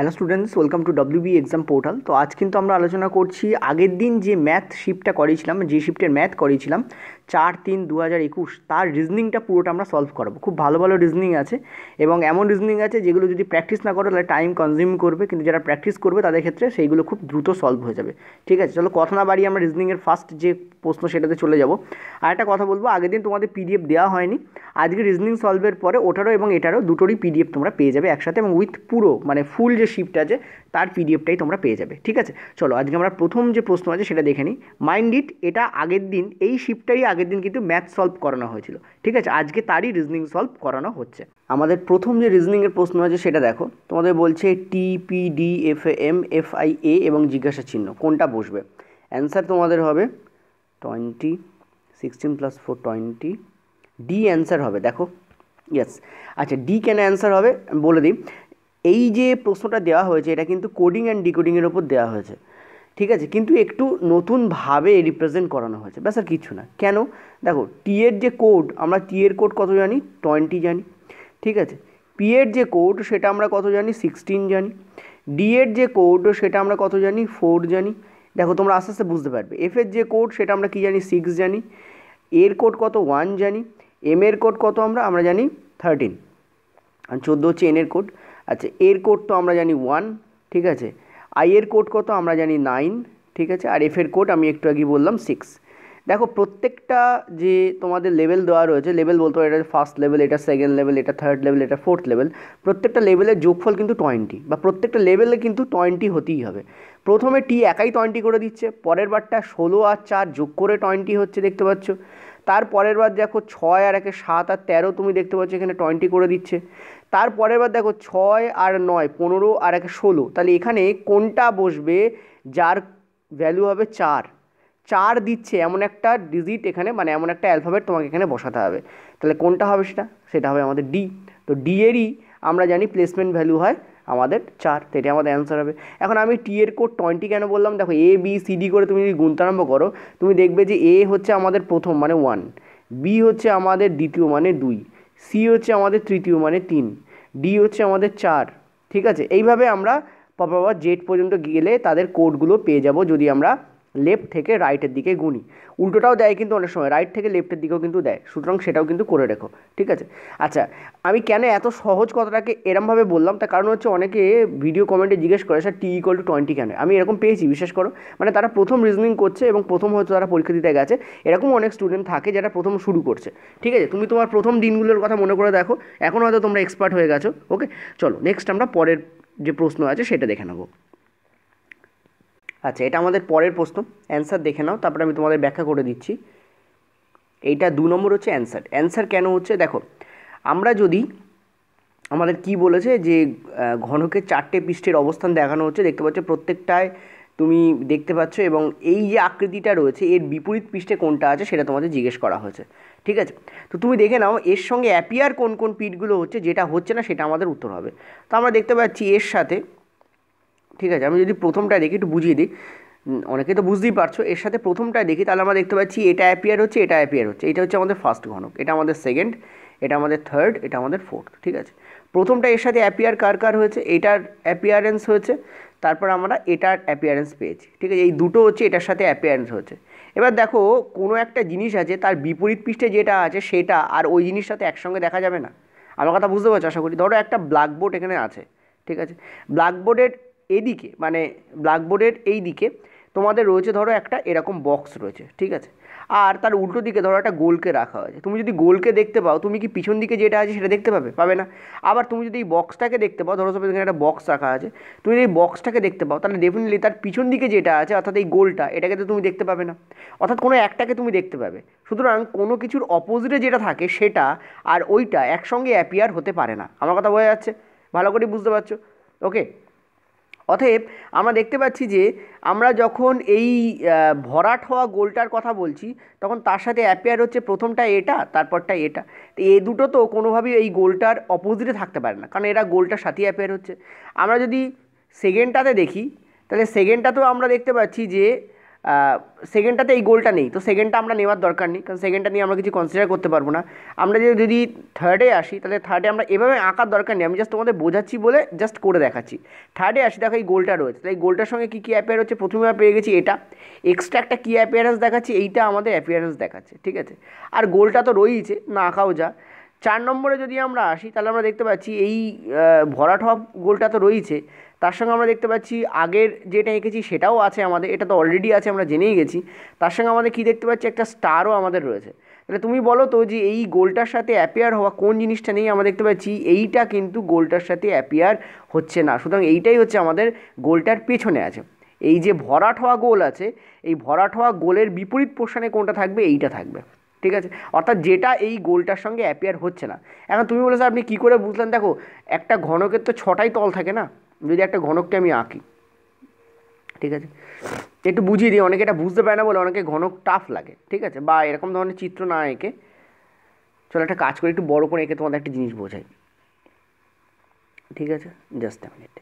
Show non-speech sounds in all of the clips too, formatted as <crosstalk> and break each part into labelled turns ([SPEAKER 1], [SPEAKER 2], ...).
[SPEAKER 1] hello students welcome to B exam portal তো আজ কিন্তু আমরা আলোচনা করছি আগের দিন যে ম্যাথ শিফটটা করেছিলাম যে শিফটের ম্যাথ করেছিলাম চার তিন দু হাজার একুশ তার রিজনিংটা পুরোটা আমরা সলভ করাবো খুব ভালো ভালো রিজনিং আছে এবং এমন রিজনিং আছে যেগুলো যদি প্র্যাকটিস না করো তাহলে টাইম কনজিউম করবে কিন্তু যারা প্র্যাকটিস করবে তাদের ক্ষেত্রে সেইগুলো খুব দ্রুত সলভ হয়ে যাবে ঠিক আছে চলো কথা না বাড়িয়ে আমরা রিজনিংয়ের ফার্স্ট যে প্রশ্ন সেটাতে চলে যাব আর একটা কথা বলবো আগের দিন তোমাদের পিডিএফ দেওয়া হয়নি আজকে রিজনিং সলভের পরে ওটারও এবং এটারও দুটোরই পিডিএফ তোমরা পেয়ে যাবে একসাথে এবং উইথ পুরো মানে ফুল যে শিফট আছে তার পিডিএফটাই তোমরা পেয়ে যাবে ঠিক আছে চলো আজকে আমরা প্রথম যে প্রশ্ন আছে সেটা দেখে নিই মাইন্ড ইট এটা আগের দিন এই শিফটারই আগের দিন কিন্তু ম্যাথ সলভ করানো হয়েছিল ঠিক আছে আজকে তারই রিজনিং সলভ করানো হচ্ছে আমাদের প্রথম যে রিজনিংয়ের প্রশ্ন আছে সেটা দেখো তোমাদের বলছে T P D F M F I A এবং জিজ্ঞাসা চিহ্ন কোনটা বসবে অ্যান্সার তোমাদের হবে twenty sixteen plus four twenty D answer হবে দেখো ইয়েস আচ্ছা ডি কেন অ্যান্সার হবে বলে দিই এই যে প্রশ্নটা দেওয়া হয়েছে এটা কিন্তু কোডিং অ্যান্ড ডিকোডিংয়ের ওপর দেওয়া হয়েছে ঠিক আছে কিন্তু একটু নতুনভাবে রিপ্রেজেন্ট করানো হয়েছে ব্যাস আর কিছু না কেন দেখো টি এর যে কোড আমরা টি এর কোড কত জানি টোয়েন্টি জানি ঠিক আছে পি এর যে কোড সেটা আমরা কত জানি সিক্সটিন জানি ডি এর যে কোড সেটা আমরা কত জানি ফোর জানি দেখো তোমরা আস্তে আস্তে বুঝতে পারবে এফের যে কোড সেটা আমরা কী জানি সিক্স জানি এর কোড কত ওয়ান জানি এম এর কোড কত আমরা আমরা জানি থার্টিন আর চোদ্দো হচ্ছে এনের কোড আচ্ছা এর কোড তো আমরা জানি ওয়ান ঠিক আছে আই এর কোড কত আমরা জানি নাইন ঠিক আছে আর এফের কোড আমি একটু আগে বললাম সিক্স দেখো প্রত্যেকটা যে তোমাদের লেভেল দেওয়া রয়েছে লেভেল বলতে এটা ফার্স্ট লেভেল এটা সেকেন্ড লেভেল এটা থার্ড লেভেল এটা ফোর্থ লেভেল প্রত্যেকটা লেভেলের যোগফল কিন্তু টোয়েন্টি বা প্রত্যেকটা লেভেলে কিন্তু টোয়েন্টি হতেই হবে প্রথমে টি একাই টোয়েন্টি করে দিচ্ছে পরের বারটা ষোলো আর চার যোগ করে টোয়েন্টি হচ্ছে দেখতে পাচ্ছ তার পরের বার দেখো ছয় আর একে সাত আর তেরো তুমি দেখতে পাচ্ছ এখানে টোয়েন্টি করে দিচ্ছে তার পরের বার দেখো ছয় আর নয় পনেরো আর একে ষোলো তাহলে এখানে কোনটা বসবে যার ভ্যালু হবে চার চার দিচ্ছে এমন একটা ডিজিট এখানে মানে এমন একটা অ্যালফাবেট তোমাকে এখানে বসাতে হবে তাহলে কোনটা হবে সেটা সেটা হবে আমাদের ডি তো ডি এরই আমরা জানি প্লেসমেন্ট ভ্যালু হয় আমাদের চার তো এটাই আমাদের অ্যান্সার হবে এখন আমি টি এর কোড টোয়েন্টি কেন বললাম দেখো এ বি সি ডি করে তুমি যদি গুনতে আরম্ভ করো তুমি দেখবে যে এ হচ্ছে আমাদের প্রথম মানে ওয়ান বি হচ্ছে আমাদের দ্বিতীয় মানে দুই সি হচ্ছে আমাদের তৃতীয় মানে তিন ডি হচ্ছে আমাদের চার ঠিক আছে এইভাবে আমরা পাপাবা জেট পর্যন্ত গেলে তাদের কোডগুলো পেয়ে যাব যদি আমরা লেফট থেকে রাইটের দিকে গুনি উল্টোটাও দেয় কিন্তু অনেক সময় রাইট থেকে লেফটের দিকেও কিন্তু দেয় সুতরাং সেটাও কিন্তু করে রেখো ঠিক আছে আচ্ছা আমি কেন এত সহজ কথাটাকে এরমভাবে বললাম তার কারণ হচ্ছে অনেকে ভিডিও কমেন্টে জিজ্ঞেস করে sir T equal to twenty কেন আমি এরকম পেয়েছি বিশেষ করো মানে তারা প্রথম রিজনিং করছে এবং প্রথম হয়তো তারা পরীক্ষা দিতে গেছে এরকম অনেক স্টুডেন্ট থাকে যারা প্রথম শুরু করছে ঠিক আছে তুমি তোমার প্রথম দিনগুলোর কথা মনে করে দেখো এখন হয়তো তোমরা এক্সপার্ট হয়ে গেছো ওকে চলো নেক্সট আমরা পরের যে প্রশ্ন আছে সেটা দেখে নেবো আচ্ছা এটা আমাদের পরের প্রশ্ন অ্যান্সার দেখে নাও তারপরে আমি তোমাদের ব্যাখ্যা করে দিচ্ছি এইটা দু নম্বর হচ্ছে অ্যান্সার অ্যান্সার কেন হচ্ছে দেখো আমরা যদি আমাদের কি বলেছে যে ঘনকের চারটে পৃষ্ঠের অবস্থান দেখানো হচ্ছে দেখতে পাচ্ছ প্রত্যেকটায় তুমি দেখতে পাচ্ছ এবং এই যে আকৃতিটা রয়েছে এর বিপরীত পৃষ্ঠে কোনটা আছে সেটা তোমাদের জিজ্ঞেস করা হয়েছে ঠিক আছে তো তুমি দেখে নাও এর সঙ্গে অ্যাপিয়ার কোন কোন পিঠগুলো হচ্ছে যেটা হচ্ছে না সেটা আমাদের উত্তর হবে তো আমরা দেখতে পাচ্ছি এর সাথে ঠিক আছে আমি যদি প্রথমটায় দেখি একটু বুঝিয়ে দিই অনেকে তো বুঝতেই পারছো এর সাথে প্রথমটায় দেখি তাহলে আমরা দেখতে পাচ্ছি এটা অ্যাপিয়ার হচ্ছে এটা অ্যাপিয়ার হচ্ছে এটা হচ্ছে আমাদের ফার্স্ট ঘনক এটা আমাদের সেকেন্ড এটা আমাদের থার্ড এটা আমাদের ফোর্থ ঠিক আছে প্রথমটা এর সাথে অ্যাপিয়ার কার কার হয়েছে এটার অ্যাপিয়ারেন্স হয়েছে তারপর আমরা এটার অ্যাপিয়ারেন্স পেয়েছি ঠিক আছে এই দুটো হচ্ছে এটার সাথে অ্যাপিয়ারেন্স হয়েছে এবার দেখো কোনো একটা জিনিস আছে তার বিপরীত পৃষ্ঠে যেটা আছে সেটা আর ওই জিনিসটাতে সাথে একসঙ্গে দেখা যাবে না আমার কথা বুঝতে পারছো আশা করি ধরো একটা ব্ল্যাকবোর্ড এখানে আছে ঠিক আছে ব্ল্যাকবোর্ডের এদিকে মানে ব্ল্যাকবোর্ডের এই দিকে তোমাদের রয়েছে ধরো একটা এরকম বক্স রয়েছে ঠিক আছে আর তার উল্টো দিকে ধরো একটা গোলকে রাখা হয়েছে তুমি যদি গোলকে দেখতে পাও তুমি কি পিছন দিকে যেটা আছে সেটা দেখতে পাবে পাবে না আবার তুমি যদি এই বক্সটাকে দেখতে পাও ধরো সব এখানে একটা বক্স রাখা আছে তুমি যদি এই বক্সটাকে দেখতে পাও তাহলে ডেফিনেটলি তার পিছন দিকে যেটা আছে অর্থাৎ এই গোলটা এটাকে তো তুমি দেখতে পাবে না অর্থাৎ কোনো একটাকে তুমি দেখতে পাবে সুতরাং কোনো কিছুর অপোজিটে যেটা থাকে সেটা আর ওইটা একসঙ্গে অ্যাপিয়ার হতে পারে না আমার কথা বোঝা যাচ্ছে ভালো করে বুঝতে পারছো ওকে অতএব আমরা দেখতে পাচ্ছি যে আমরা যখন এই ভরাট হওয়া গোলটার কথা বলছি তখন তার সাথে অ্যাপিয়ার হচ্ছে প্রথমটা এটা তারপরটা এটা তো এ দুটো তো কোনোভাবেই এই গোলটার অপোজিটে থাকতে পারে না কারণ এরা গোলটার সাথেই অ্যাপিয়ার হচ্ছে আমরা যদি সেকেন্ডটাতে দেখি তাহলে সেকেন্ডটাতেও আমরা দেখতে পাচ্ছি যে সেকেন্ডটাতে এই গোলটা নেই তো সেকেন্ডটা আমরা নেওয়ার দরকার নেই কারণ সেকেন্ডটা নিয়ে আমরা কিছু কনসিডার করতে পারবো না আমরা যদি যদি থার্ডে আসি তাহলে থার্ডে আমরা এভাবে আঁকার দরকার নেই আমি জাস্ট তোমাদের বোঝাচ্ছি বলে জাস্ট করে দেখাচ্ছি থার্ডে আসি দেখো এই গোলটা রয়েছে তাই গোলটার সঙ্গে কী কী অ্যাপিয়ার হচ্ছে প্রথমে পেয়ে গেছি এটা এক্সট্রা একটা কী অ্যাপিয়ারেন্স দেখাচ্ছে এইটা আমাদের অ্যাপিয়ারেন্স দেখাচ্ছে ঠিক আছে আর গোলটা তো রয়েইছে না আঁকাও যা চার নম্বরে যদি আমরা আসি তাহলে আমরা দেখতে পাচ্ছি এই ভরাট হওয়া গোলটা তো রয়েছে তার সঙ্গে আমরা দেখতে পাচ্ছি আগের যেটা এঁকেছি সেটাও আছে আমাদের এটা তো অলরেডি আছে আমরা জেনেই গেছি তার সঙ্গে আমাদের কী দেখতে পাচ্ছি একটা স্টারও আমাদের রয়েছে তাহলে তুমি বলো তো যে এই গোলটার সাথে অ্যাপিয়ার হওয়া কোন জিনিসটা নেই আমরা দেখতে পাচ্ছি এইটা কিন্তু গোলটার সাথে অ্যাপিয়ার হচ্ছে না সুতরাং এইটাই হচ্ছে আমাদের গোলটার পেছনে আছে এই যে ভরাট হওয়া গোল আছে এই ভরাট হওয়া গোলের বিপরীত পোষণে কোনটা থাকবে এইটা থাকবে ঠিক আছে অর্থাৎ যেটা এই গোলটার সঙ্গে অ্যাপিয়ার হচ্ছে না এখন তুমি বলেছো আপনি কী করে বুঝলেন দেখো একটা ঘনকের তো ছটাই তল থাকে না যদি একটা ঘনককে আমি আঁকি ঠিক আছে একটু বুঝিয়ে দিই অনেকে এটা বুঝতে পারে না বলে অনেকে ঘনক টাফ লাগে ঠিক আছে বা এরকম ধরনের চিত্র না এঁকে চলো একটা কাজ করে একটু বড় করে এঁকে তোমাদের একটা জিনিস বোঝাই ঠিক আছে জাস্ট এ মিনিট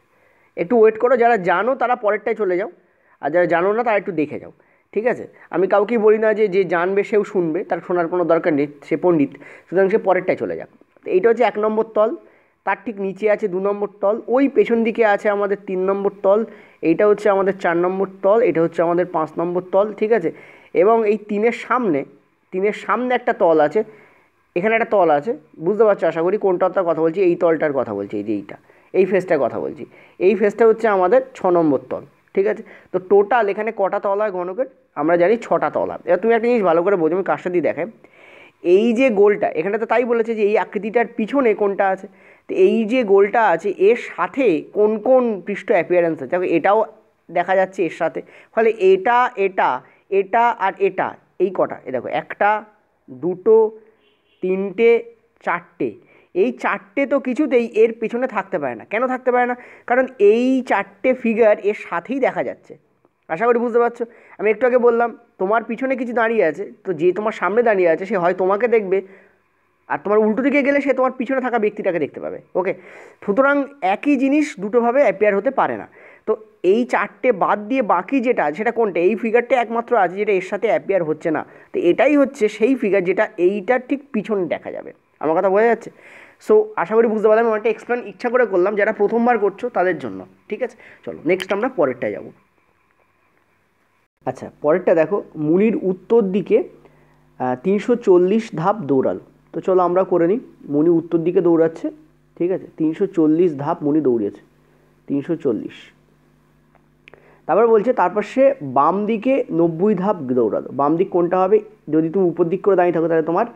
[SPEAKER 1] একটু ওয়েট করো যারা জানো তারা পরেরটায় চলে যাও আর যারা জানো না তারা একটু দেখে যাও ঠিক আছে আমি কাউকেই বলি না যে যে জানবে সেও শুনবে তার শোনার কোনো দরকার নেই সে পণ্ডিত সুতরাং সে পরেরটায় চলে যাক এইটা হচ্ছে এক নম্বর তল তার ঠিক নিচে আছে দু নম্বর তল ওই পেছন দিকে আছে আমাদের তিন নম্বর তল এইটা হচ্ছে আমাদের চার নম্বর তল এটা হচ্ছে আমাদের পাঁচ নম্বর তল ঠিক আছে এবং এই তিনের সামনে তিনের সামনে একটা তল আছে এখানে একটা তল আছে বুঝতে পারছো আশা করি তার কথা বলছি এই তলটার কথা বলছি এই যে এইটা এই ফেসটার কথা বলছি এই ফেসটা হচ্ছে আমাদের ছ নম্বর তল ঠিক আছে তো টোটাল এখানে কটা তলা গণকের আমরা জানি ছটা তলা এবার তুমি একটা জিনিস ভালো করে বোঝো আমি কাজটা দিয়ে দেখে এই যে গোলটা এখানে তো তাই বলেছে যে এই আকৃতিটার পিছনে কোনটা আছে তো এই যে গোলটা আছে এর সাথে কোন কোন পৃষ্ঠ অ্যাপিয়ারেন্স আছে দেখো এটাও দেখা যাচ্ছে এর সাথে ফলে এটা এটা এটা আর এটা এই কটা এ দেখো একটা দুটো তিনটে চারটে এই চারটে তো কিছুতেই এর পেছনে থাকতে পারে না কেন থাকতে পারে না কারণ এই চারটে ফিগার এর সাথেই দেখা যাচ্ছে আশা করি বুঝতে পারছো আমি একটু আগে বললাম তোমার পিছনে কিছু দাঁড়িয়ে আছে তো যে তোমার সামনে দাঁড়িয়ে আছে সে হয় তোমাকে দেখবে আর তোমার উল্টো দিকে গেলে সে তোমার পিছনে থাকা ব্যক্তিটাকে দেখতে পাবে ওকে সুতরাং একই জিনিস দুটোভাবে অ্যাপিয়ার হতে পারে না তো এই চারটে বাদ দিয়ে বাকি যেটা সেটা কোনটা এই ফিগারটা একমাত্র আছে যেটা এর সাথে অ্যাপিয়ার হচ্ছে না তো এটাই হচ্ছে সেই ফিগার যেটা এইটার ঠিক পিছনে দেখা যাবে আমার কথা বোঝা যাচ্ছে সো আশা করি বুঝতে পারলাম আমি একটা এক্সপ্লেন ইচ্ছা করে করলাম যারা প্রথমবার করছো তাদের জন্য ঠিক আছে চলো নেক্সট আমরা পরেরটায় যাব আচ্ছা পরেরটা দেখো মুনির উত্তর দিকে তিনশো ধাপ দৌড়াল তো চলো আমরা করে নিই মনি উত্তর দিকে দৌড়াচ্ছে ঠিক আছে তিনশো চল্লিশ ধাপ মনি দৌড়িয়েছে তিনশো চল্লিশ তারপর বলছে তারপর সে বাম দিকে নব্বই ধাপ দৌড়ালো বাম দিক কোনটা হবে যদি তুমি উপর দিক করে দাঁড়িয়ে থাকো তাহলে তোমার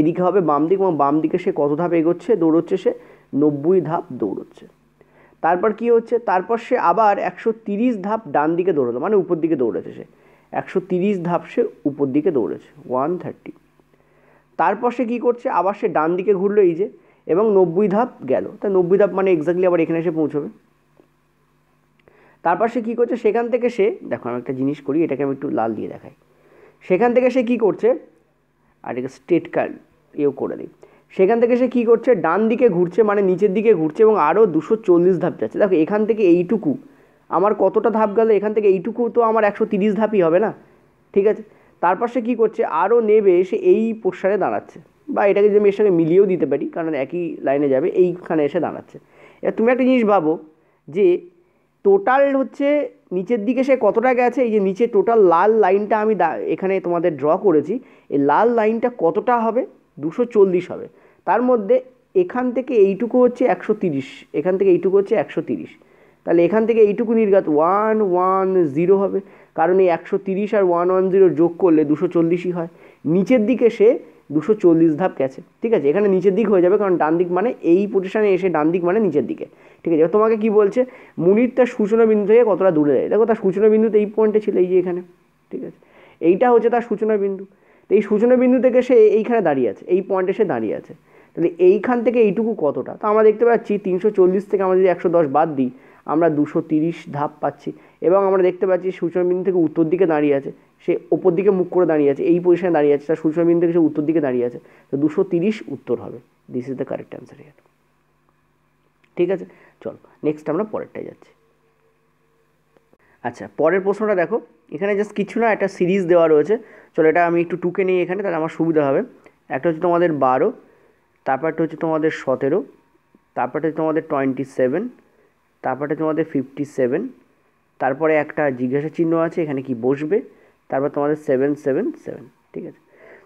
[SPEAKER 1] এদিকে হবে বাম দিক এবং বাম দিকে সে কত ধাপ এগোচ্ছে দৌড়চ্ছে সে নব্বই ধাপ দৌড়চ্ছে তারপর কি হচ্ছে তারপর সে আবার একশো তিরিশ ধাপ ডান দিকে দৌড়ালো মানে উপর দিকে দৌড়েছে সে একশো তিরিশ ধাপ সে উপর দিকে দৌড়েছে ওয়ান থার্টি তারপর সে কী করছে আবার সে ডান দিকে ঘুরলো এই যে এবং নব্বই ধাপ গেল তা নব্বই ধাপ মানে এক্স্যাক্টলি আবার এখানে এসে পৌঁছবে তারপর সে কী করছে সেখান থেকে সে দেখো আমি একটা জিনিস করি এটাকে আমি একটু লাল দিয়ে দেখাই সেখান থেকে সে কী করছে আর এটা স্টেট কার্ড এও করে দিই সেখান থেকে সে কী করছে ডান দিকে ঘুরছে মানে নিচের দিকে ঘুরছে এবং আরও দুশো চল্লিশ ধাপ যাচ্ছে দেখো এখান থেকে এইটুকু আমার কতটা ধাপ গেলে এখান থেকে এইটুকু তো আমার একশো তিরিশ ধাপই হবে না ঠিক আছে তারপর সে কী করছে আরও নেবে সে এই পোশারে দাঁড়াচ্ছে বা এটাকে যদি আমি এর সঙ্গে মিলিয়েও দিতে পারি কারণ একই লাইনে যাবে এইখানে এসে দাঁড়াচ্ছে এবার তুমি একটা জিনিস ভাবো যে টোটাল হচ্ছে নিচের দিকে সে কতটা গেছে এই যে নিচে টোটাল লাল লাইনটা আমি এখানে তোমাদের ড্র করেছি এই লাল লাইনটা কতটা হবে দুশো চল্লিশ হবে তার মধ্যে এখান থেকে এইটুকু হচ্ছে একশো তিরিশ এখান থেকে এইটুকু হচ্ছে একশো তিরিশ তাহলে এখান থেকে এইটুকু নির্গত ওয়ান ওয়ান জিরো হবে কারণ এই একশো তিরিশ আর ওয়ান ওয়ান জিরো যোগ করলে দুশো চল্লিশই হয় নিচের দিকে সে দুশো চল্লিশ ধাপ গেছে ঠিক আছে এখানে নিচের দিক হয়ে যাবে কারণ ডান দিক মানে এই পজিশানে এসে ডান দিক মানে নিচের দিকে ঠিক আছে তোমাকে কি বলছে মুনির তার সূচনা বিন্দু থেকে কতটা দূরে যায় দেখো তার সূচনা বিন্দুতে এই পয়েন্টে ছিল এই যে এখানে ঠিক আছে এইটা হচ্ছে তার সূচনা বিন্দু তো এই সূচনা বিন্দু থেকে সে এইখানে দাঁড়িয়ে আছে এই পয়েন্টে সে দাঁড়িয়ে আছে তাহলে এইখান থেকে এইটুকু কতটা তো আমরা দেখতে পাচ্ছি তিনশো চল্লিশ থেকে আমরা যদি একশো দশ বাদ দিই আমরা দুশো তিরিশ ধাপ পাচ্ছি এবং আমরা দেখতে পাচ্ছি সূর্যবিন্দু থেকে উত্তর দিকে দাঁড়িয়ে আছে সে ওপর দিকে মুখ করে দাঁড়িয়ে আছে এই পজিশনে দাঁড়িয়ে আছে তার সূর্যবিন্দু থেকে সে উত্তর দিকে দাঁড়িয়ে আছে তো দুশো তিরিশ উত্তর হবে this is the correct answer ইয়ার ঠিক আছে চলো নেক্সট আমরা পরেরটায় যাচ্ছি আচ্ছা পরের প্রশ্নটা দেখো এখানে জাস্ট কিছু না একটা সিরিজ দেওয়া রয়েছে চলো এটা আমি একটু টুকে নিই এখানে তাহলে আমার সুবিধা হবে একটা হচ্ছে তোমাদের বারো তারপরটা হচ্ছে তোমাদের সতেরো তারপরটা হচ্ছে তোমাদের টোয়েন্টি সেভেন তারপরটা তোমাদের ফিফটি সেভেন তারপরে একটা জিজ্ঞাসা চিহ্ন আছে এখানে কি বসবে তারপর তোমাদের সেভেন সেভেন সেভেন ঠিক আছে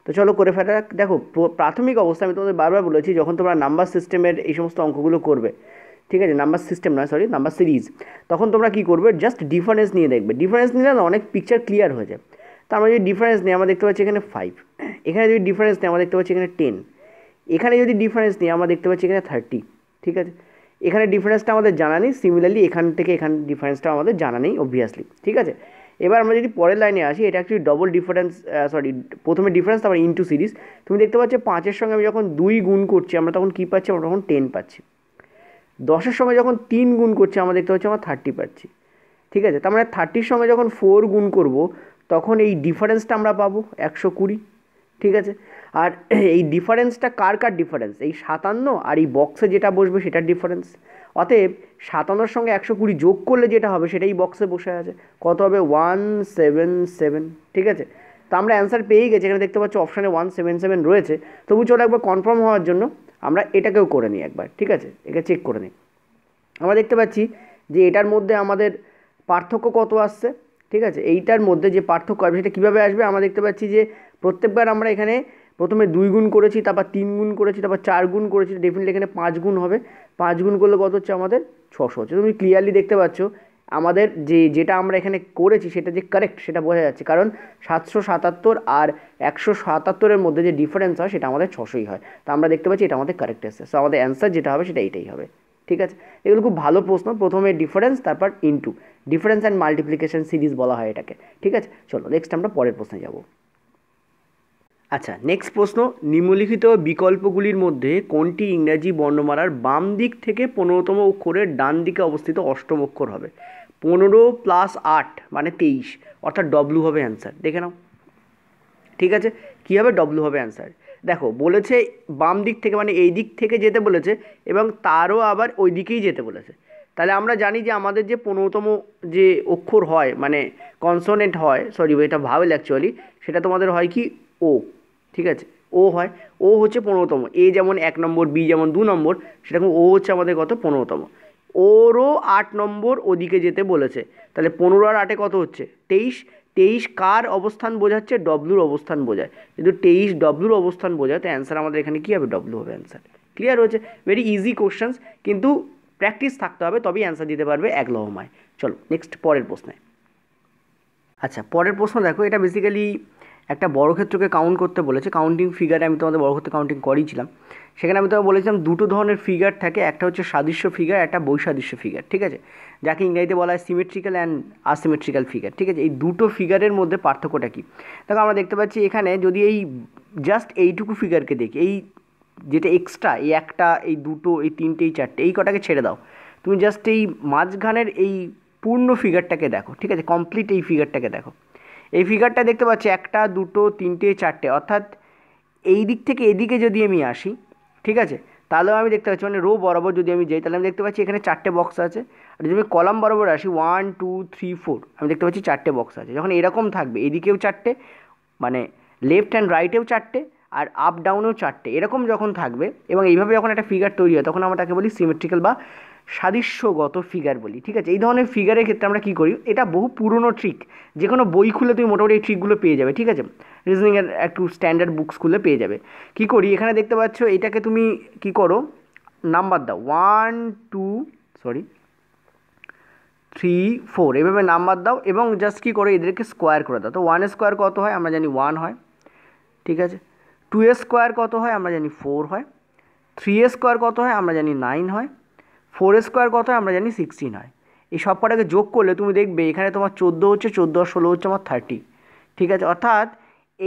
[SPEAKER 1] তো চলো করে ফেলা দেখো প্রাথমিক অবস্থা আমি তোমাদের বারবার বলেছি যখন তোমরা নাম্বার সিস্টেমের এই সমস্ত অঙ্কগুলো করবে ঠিক আছে নাম্বার সিস্টেম নয় সরি নাম্বার সিরিজ তখন তোমরা কী করবে জাস্ট ডিফারেন্স নিয়ে দেখবে ডিফারেন্স নিলে না অনেক পিকচার ক্লিয়ার হয়ে যায় তো আমরা যদি ডিফারেন্স নিই আমরা দেখতে পাচ্ছি এখানে ফাইভ এখানে যদি ডিফারেন্স নিই আমরা দেখতে পাচ্ছি এখানে টেন এখানে যদি ডিফারেন্স নিই আমরা দেখতে পাচ্ছি এখানে থার্টি ঠিক আছে এখানে ডিফারেন্সটা আমাদের জানা নেই সিমিলারলি এখান থেকে এখান ডিফারেন্সটা আমাদের জানা নেই অবভিয়াসলি ঠিক আছে এবার আমরা যদি পরের লাইনে আসি এটা অ্যাকচুয়ালি ডবল ডিফারেন্স সরি প্রথমে ডিফারেন্স তারপর ইন্টু সিরিজ তুমি দেখতে পাচ্ছ পাঁচের সঙ্গে আমি যখন দুই গুণ করছি আমরা তখন কী পাচ্ছি আমরা তখন টেন পাচ্ছি দশের সঙ্গে যখন তিন গুণ করছি আমরা দেখতে পাচ্ছি আমরা থার্টি পাচ্ছি ঠিক আছে তার মানে থার্টির সঙ্গে যখন ফোর গুণ করব তখন এই ডিফারেন্সটা আমরা পাবো একশো কুড়ি ঠিক আছে আর <clears throat> এই ডিফারেন্সটা কার কার ডিফারেন্স এই সাতান্ন আর এই বক্সে যেটা বসবে সেটার ডিফারেন্স অতএব সাতান্নর সঙ্গে একশো কুড়ি যোগ করলে যেটা হবে সেটাই বক্সে বসে আছে কত হবে ওয়ান সেভেন সেভেন ঠিক আছে তো আমরা অ্যান্সার পেয়েই গেছি এখানে দেখতে পাচ্ছি অপশানে ওয়ান সেভেন সেভেন রয়েছে তবু চলো একবার কনফার্ম হওয়ার জন্য আমরা এটাকেও করে নিই একবার ঠিক আছে এটা চেক করে নিই আমরা দেখতে পাচ্ছি যে এটার মধ্যে আমাদের পার্থক্য কত আসছে ঠিক আছে এইটার মধ্যে যে পার্থক্য আসবে সেটা কীভাবে আসবে আমরা দেখতে পাচ্ছি যে প্রত্যেকবার আমরা এখানে প্রথমে দুই গুণ করেছি তারপর তিন গুণ করেছি তারপর চার গুণ করেছি ডেফিনেটলি এখানে পাঁচ গুণ হবে পাঁচ গুণ করলে কত হচ্ছে আমাদের ছশো হচ্ছে তুমি ক্লিয়ারলি দেখতে পাচ্ছ আমাদের যে যেটা আমরা এখানে করেছি সেটা যে কারেক্ট সেটা বোঝা যাচ্ছে কারণ সাতশো সাতাত্তর আর একশো সাতাত্তরের মধ্যে যে ডিফারেন্স হয় সেটা আমাদের ছশোই হয় তো আমরা দেখতে পাচ্ছি এটা আমাদের কারেক্ট এসছে সো আমাদের অ্যান্সার যেটা হবে সেটা এটাই হবে ঠিক আছে এগুলো খুব ভালো প্রশ্ন প্রথমে ডিফারেন্স তারপর into difference and multiplication series বলা হয় এটাকে ঠিক আছে চলো নেক্সট আমরা পরের প্রশ্নে যাবো আচ্ছা নেক্সট প্রশ্ন নিম্নলিখিত বিকল্পগুলির মধ্যে কোনটি ইংরাজি বর্ণমালার বাম দিক থেকে পনেরোতম অক্ষরের ডান দিকে অবস্থিত অষ্টম অক্ষর হবে পনেরো প্লাস আট মানে তেইশ অর্থাৎ ডব্লু হবে অ্যান্সার দেখে নাও ঠিক আছে কী হবে ডব্লু হবে অ্যান্সার দেখো বলেছে বাম দিক থেকে মানে এই দিক থেকে যেতে বলেছে এবং তারও আবার ওই দিকেই যেতে বলেছে তাহলে আমরা জানি যে আমাদের যে পনেরোতম যে অক্ষর হয় মানে কনসোনেন্ট হয় সরি এটা ভাবেল অ্যাকচুয়ালি সেটা তোমাদের হয় কি ও ঠিক আছে ও হয় ও হচ্ছে পনেরোতম এ যেমন এক নম্বর বি যেমন দু নম্বর সেরকম ও হচ্ছে আমাদের কত পনেরোতম ওরও আট নম্বর ওদিকে যেতে বলেছে তাহলে পনেরো আর আটে কত হচ্ছে তেইশ তেইশ কার অবস্থান বোঝাচ্ছে ডব্লুর অবস্থান বোঝায় কিন্তু তেইশ ডব্লুর অবস্থান বোঝায় তো অ্যান্সার আমাদের এখানে কী হবে ডব্লু হবে অ্যান্সার ক্লিয়ার হয়েছে ভেরি ইজি কোশ্চেন্স কিন্তু প্র্যাকটিস থাকতে হবে তবেই অ্যান্সার দিতে পারবে এক লহমায় চলো নেক্সট পরের প্রশ্নে আচ্ছা পরের প্রশ্ন দেখো এটা বেসিক্যালি একটা ক্ষেত্রকে কাউন্ট করতে বলেছে কাউন্টিং ফিগারে আমি তোমাদের বড় ক্ষেত্রে কাউন্টিং করিয়েছিলাম সেখানে আমি তোমাকে বলেছিলাম দুটো ধরনের ফিগার থাকে একটা হচ্ছে সাদৃশ্য ফিগার একটা বৈসাদৃশ্য ফিগার ঠিক আছে যাকে ইংরাজিতে বলা হয় সিমেট্রিক্যাল অ্যান্ড আসিমেট্রিক্যাল ফিগার ঠিক আছে এই দুটো ফিগারের মধ্যে পার্থক্যটা কী দেখো আমরা দেখতে পাচ্ছি এখানে যদি এই জাস্ট এইটুকু ফিগারকে দেখি এই যেটা এক্সট্রা এই একটা এই দুটো এই তিনটে এই চারটে এই কটাকে ছেড়ে দাও তুমি জাস্ট এই মাঝখানের এই পূর্ণ ফিগারটাকে দেখো ঠিক আছে কমপ্লিট এই ফিগারটাকে দেখো এই ফিগারটা দেখতে পাচ্ছি একটা দুটো তিনটে চারটে অর্থাৎ এই দিক থেকে এদিকে যদি আমি আসি ঠিক আছে তাহলেও আমি দেখতে পাচ্ছি মানে রো বরাবর যদি আমি যাই তাহলে আমি দেখতে পাচ্ছি এখানে চারটে বক্স আছে আর যদি আমি কলাম বরাবর আসি ওয়ান টু থ্রি ফোর আমি দেখতে পাচ্ছি চারটে বক্স আছে যখন এরকম থাকবে এদিকেও চারটে মানে লেফট অ্যান্ড রাইটেও চারটে আর আপ ডাউনেও চারটে এরকম যখন থাকবে এবং এইভাবে যখন একটা ফিগার তৈরি হয় তখন আমরা তাকে বলি সিমেট্রিক্যাল বা সাদৃশ্যগত ফিগার বলি ঠিক আছে এই ধরনের ফিগারের ক্ষেত্রে আমরা কী করি এটা বহু পুরনো ট্রিক যে কোনো বই খুলে তুমি মোটামুটি এই ট্রিকগুলো পেয়ে যাবে ঠিক আছে রিজনিংয়ের একটু স্ট্যান্ডার্ড বুকস খুলে পেয়ে যাবে কী করি এখানে দেখতে পাচ্ছ এটাকে তুমি কি করো নাম্বার দাও one two sorry three four এভাবে নাম্বার দাও এবং জাস্ট কী করো এদেরকে স্কোয়ার করে দাও তো ওয়ান স্কোয়ার কত হয় আমরা জানি ওয়ান হয় ঠিক আছে টু এ স্কোয়ার কত হয় আমরা জানি ফোর হয় থ্রি এ স্কোয়ার কত হয় আমরা জানি নাইন হয় ফোর স্কোয়ার কত আমরা জানি সিক্সটিন হয় এই সব কটাকে যোগ করলে তুমি দেখবে এখানে তোমার চোদ্দো হচ্ছে চোদ্দো আর ষোলো হচ্ছে আমার থার্টি ঠিক আছে অর্থাৎ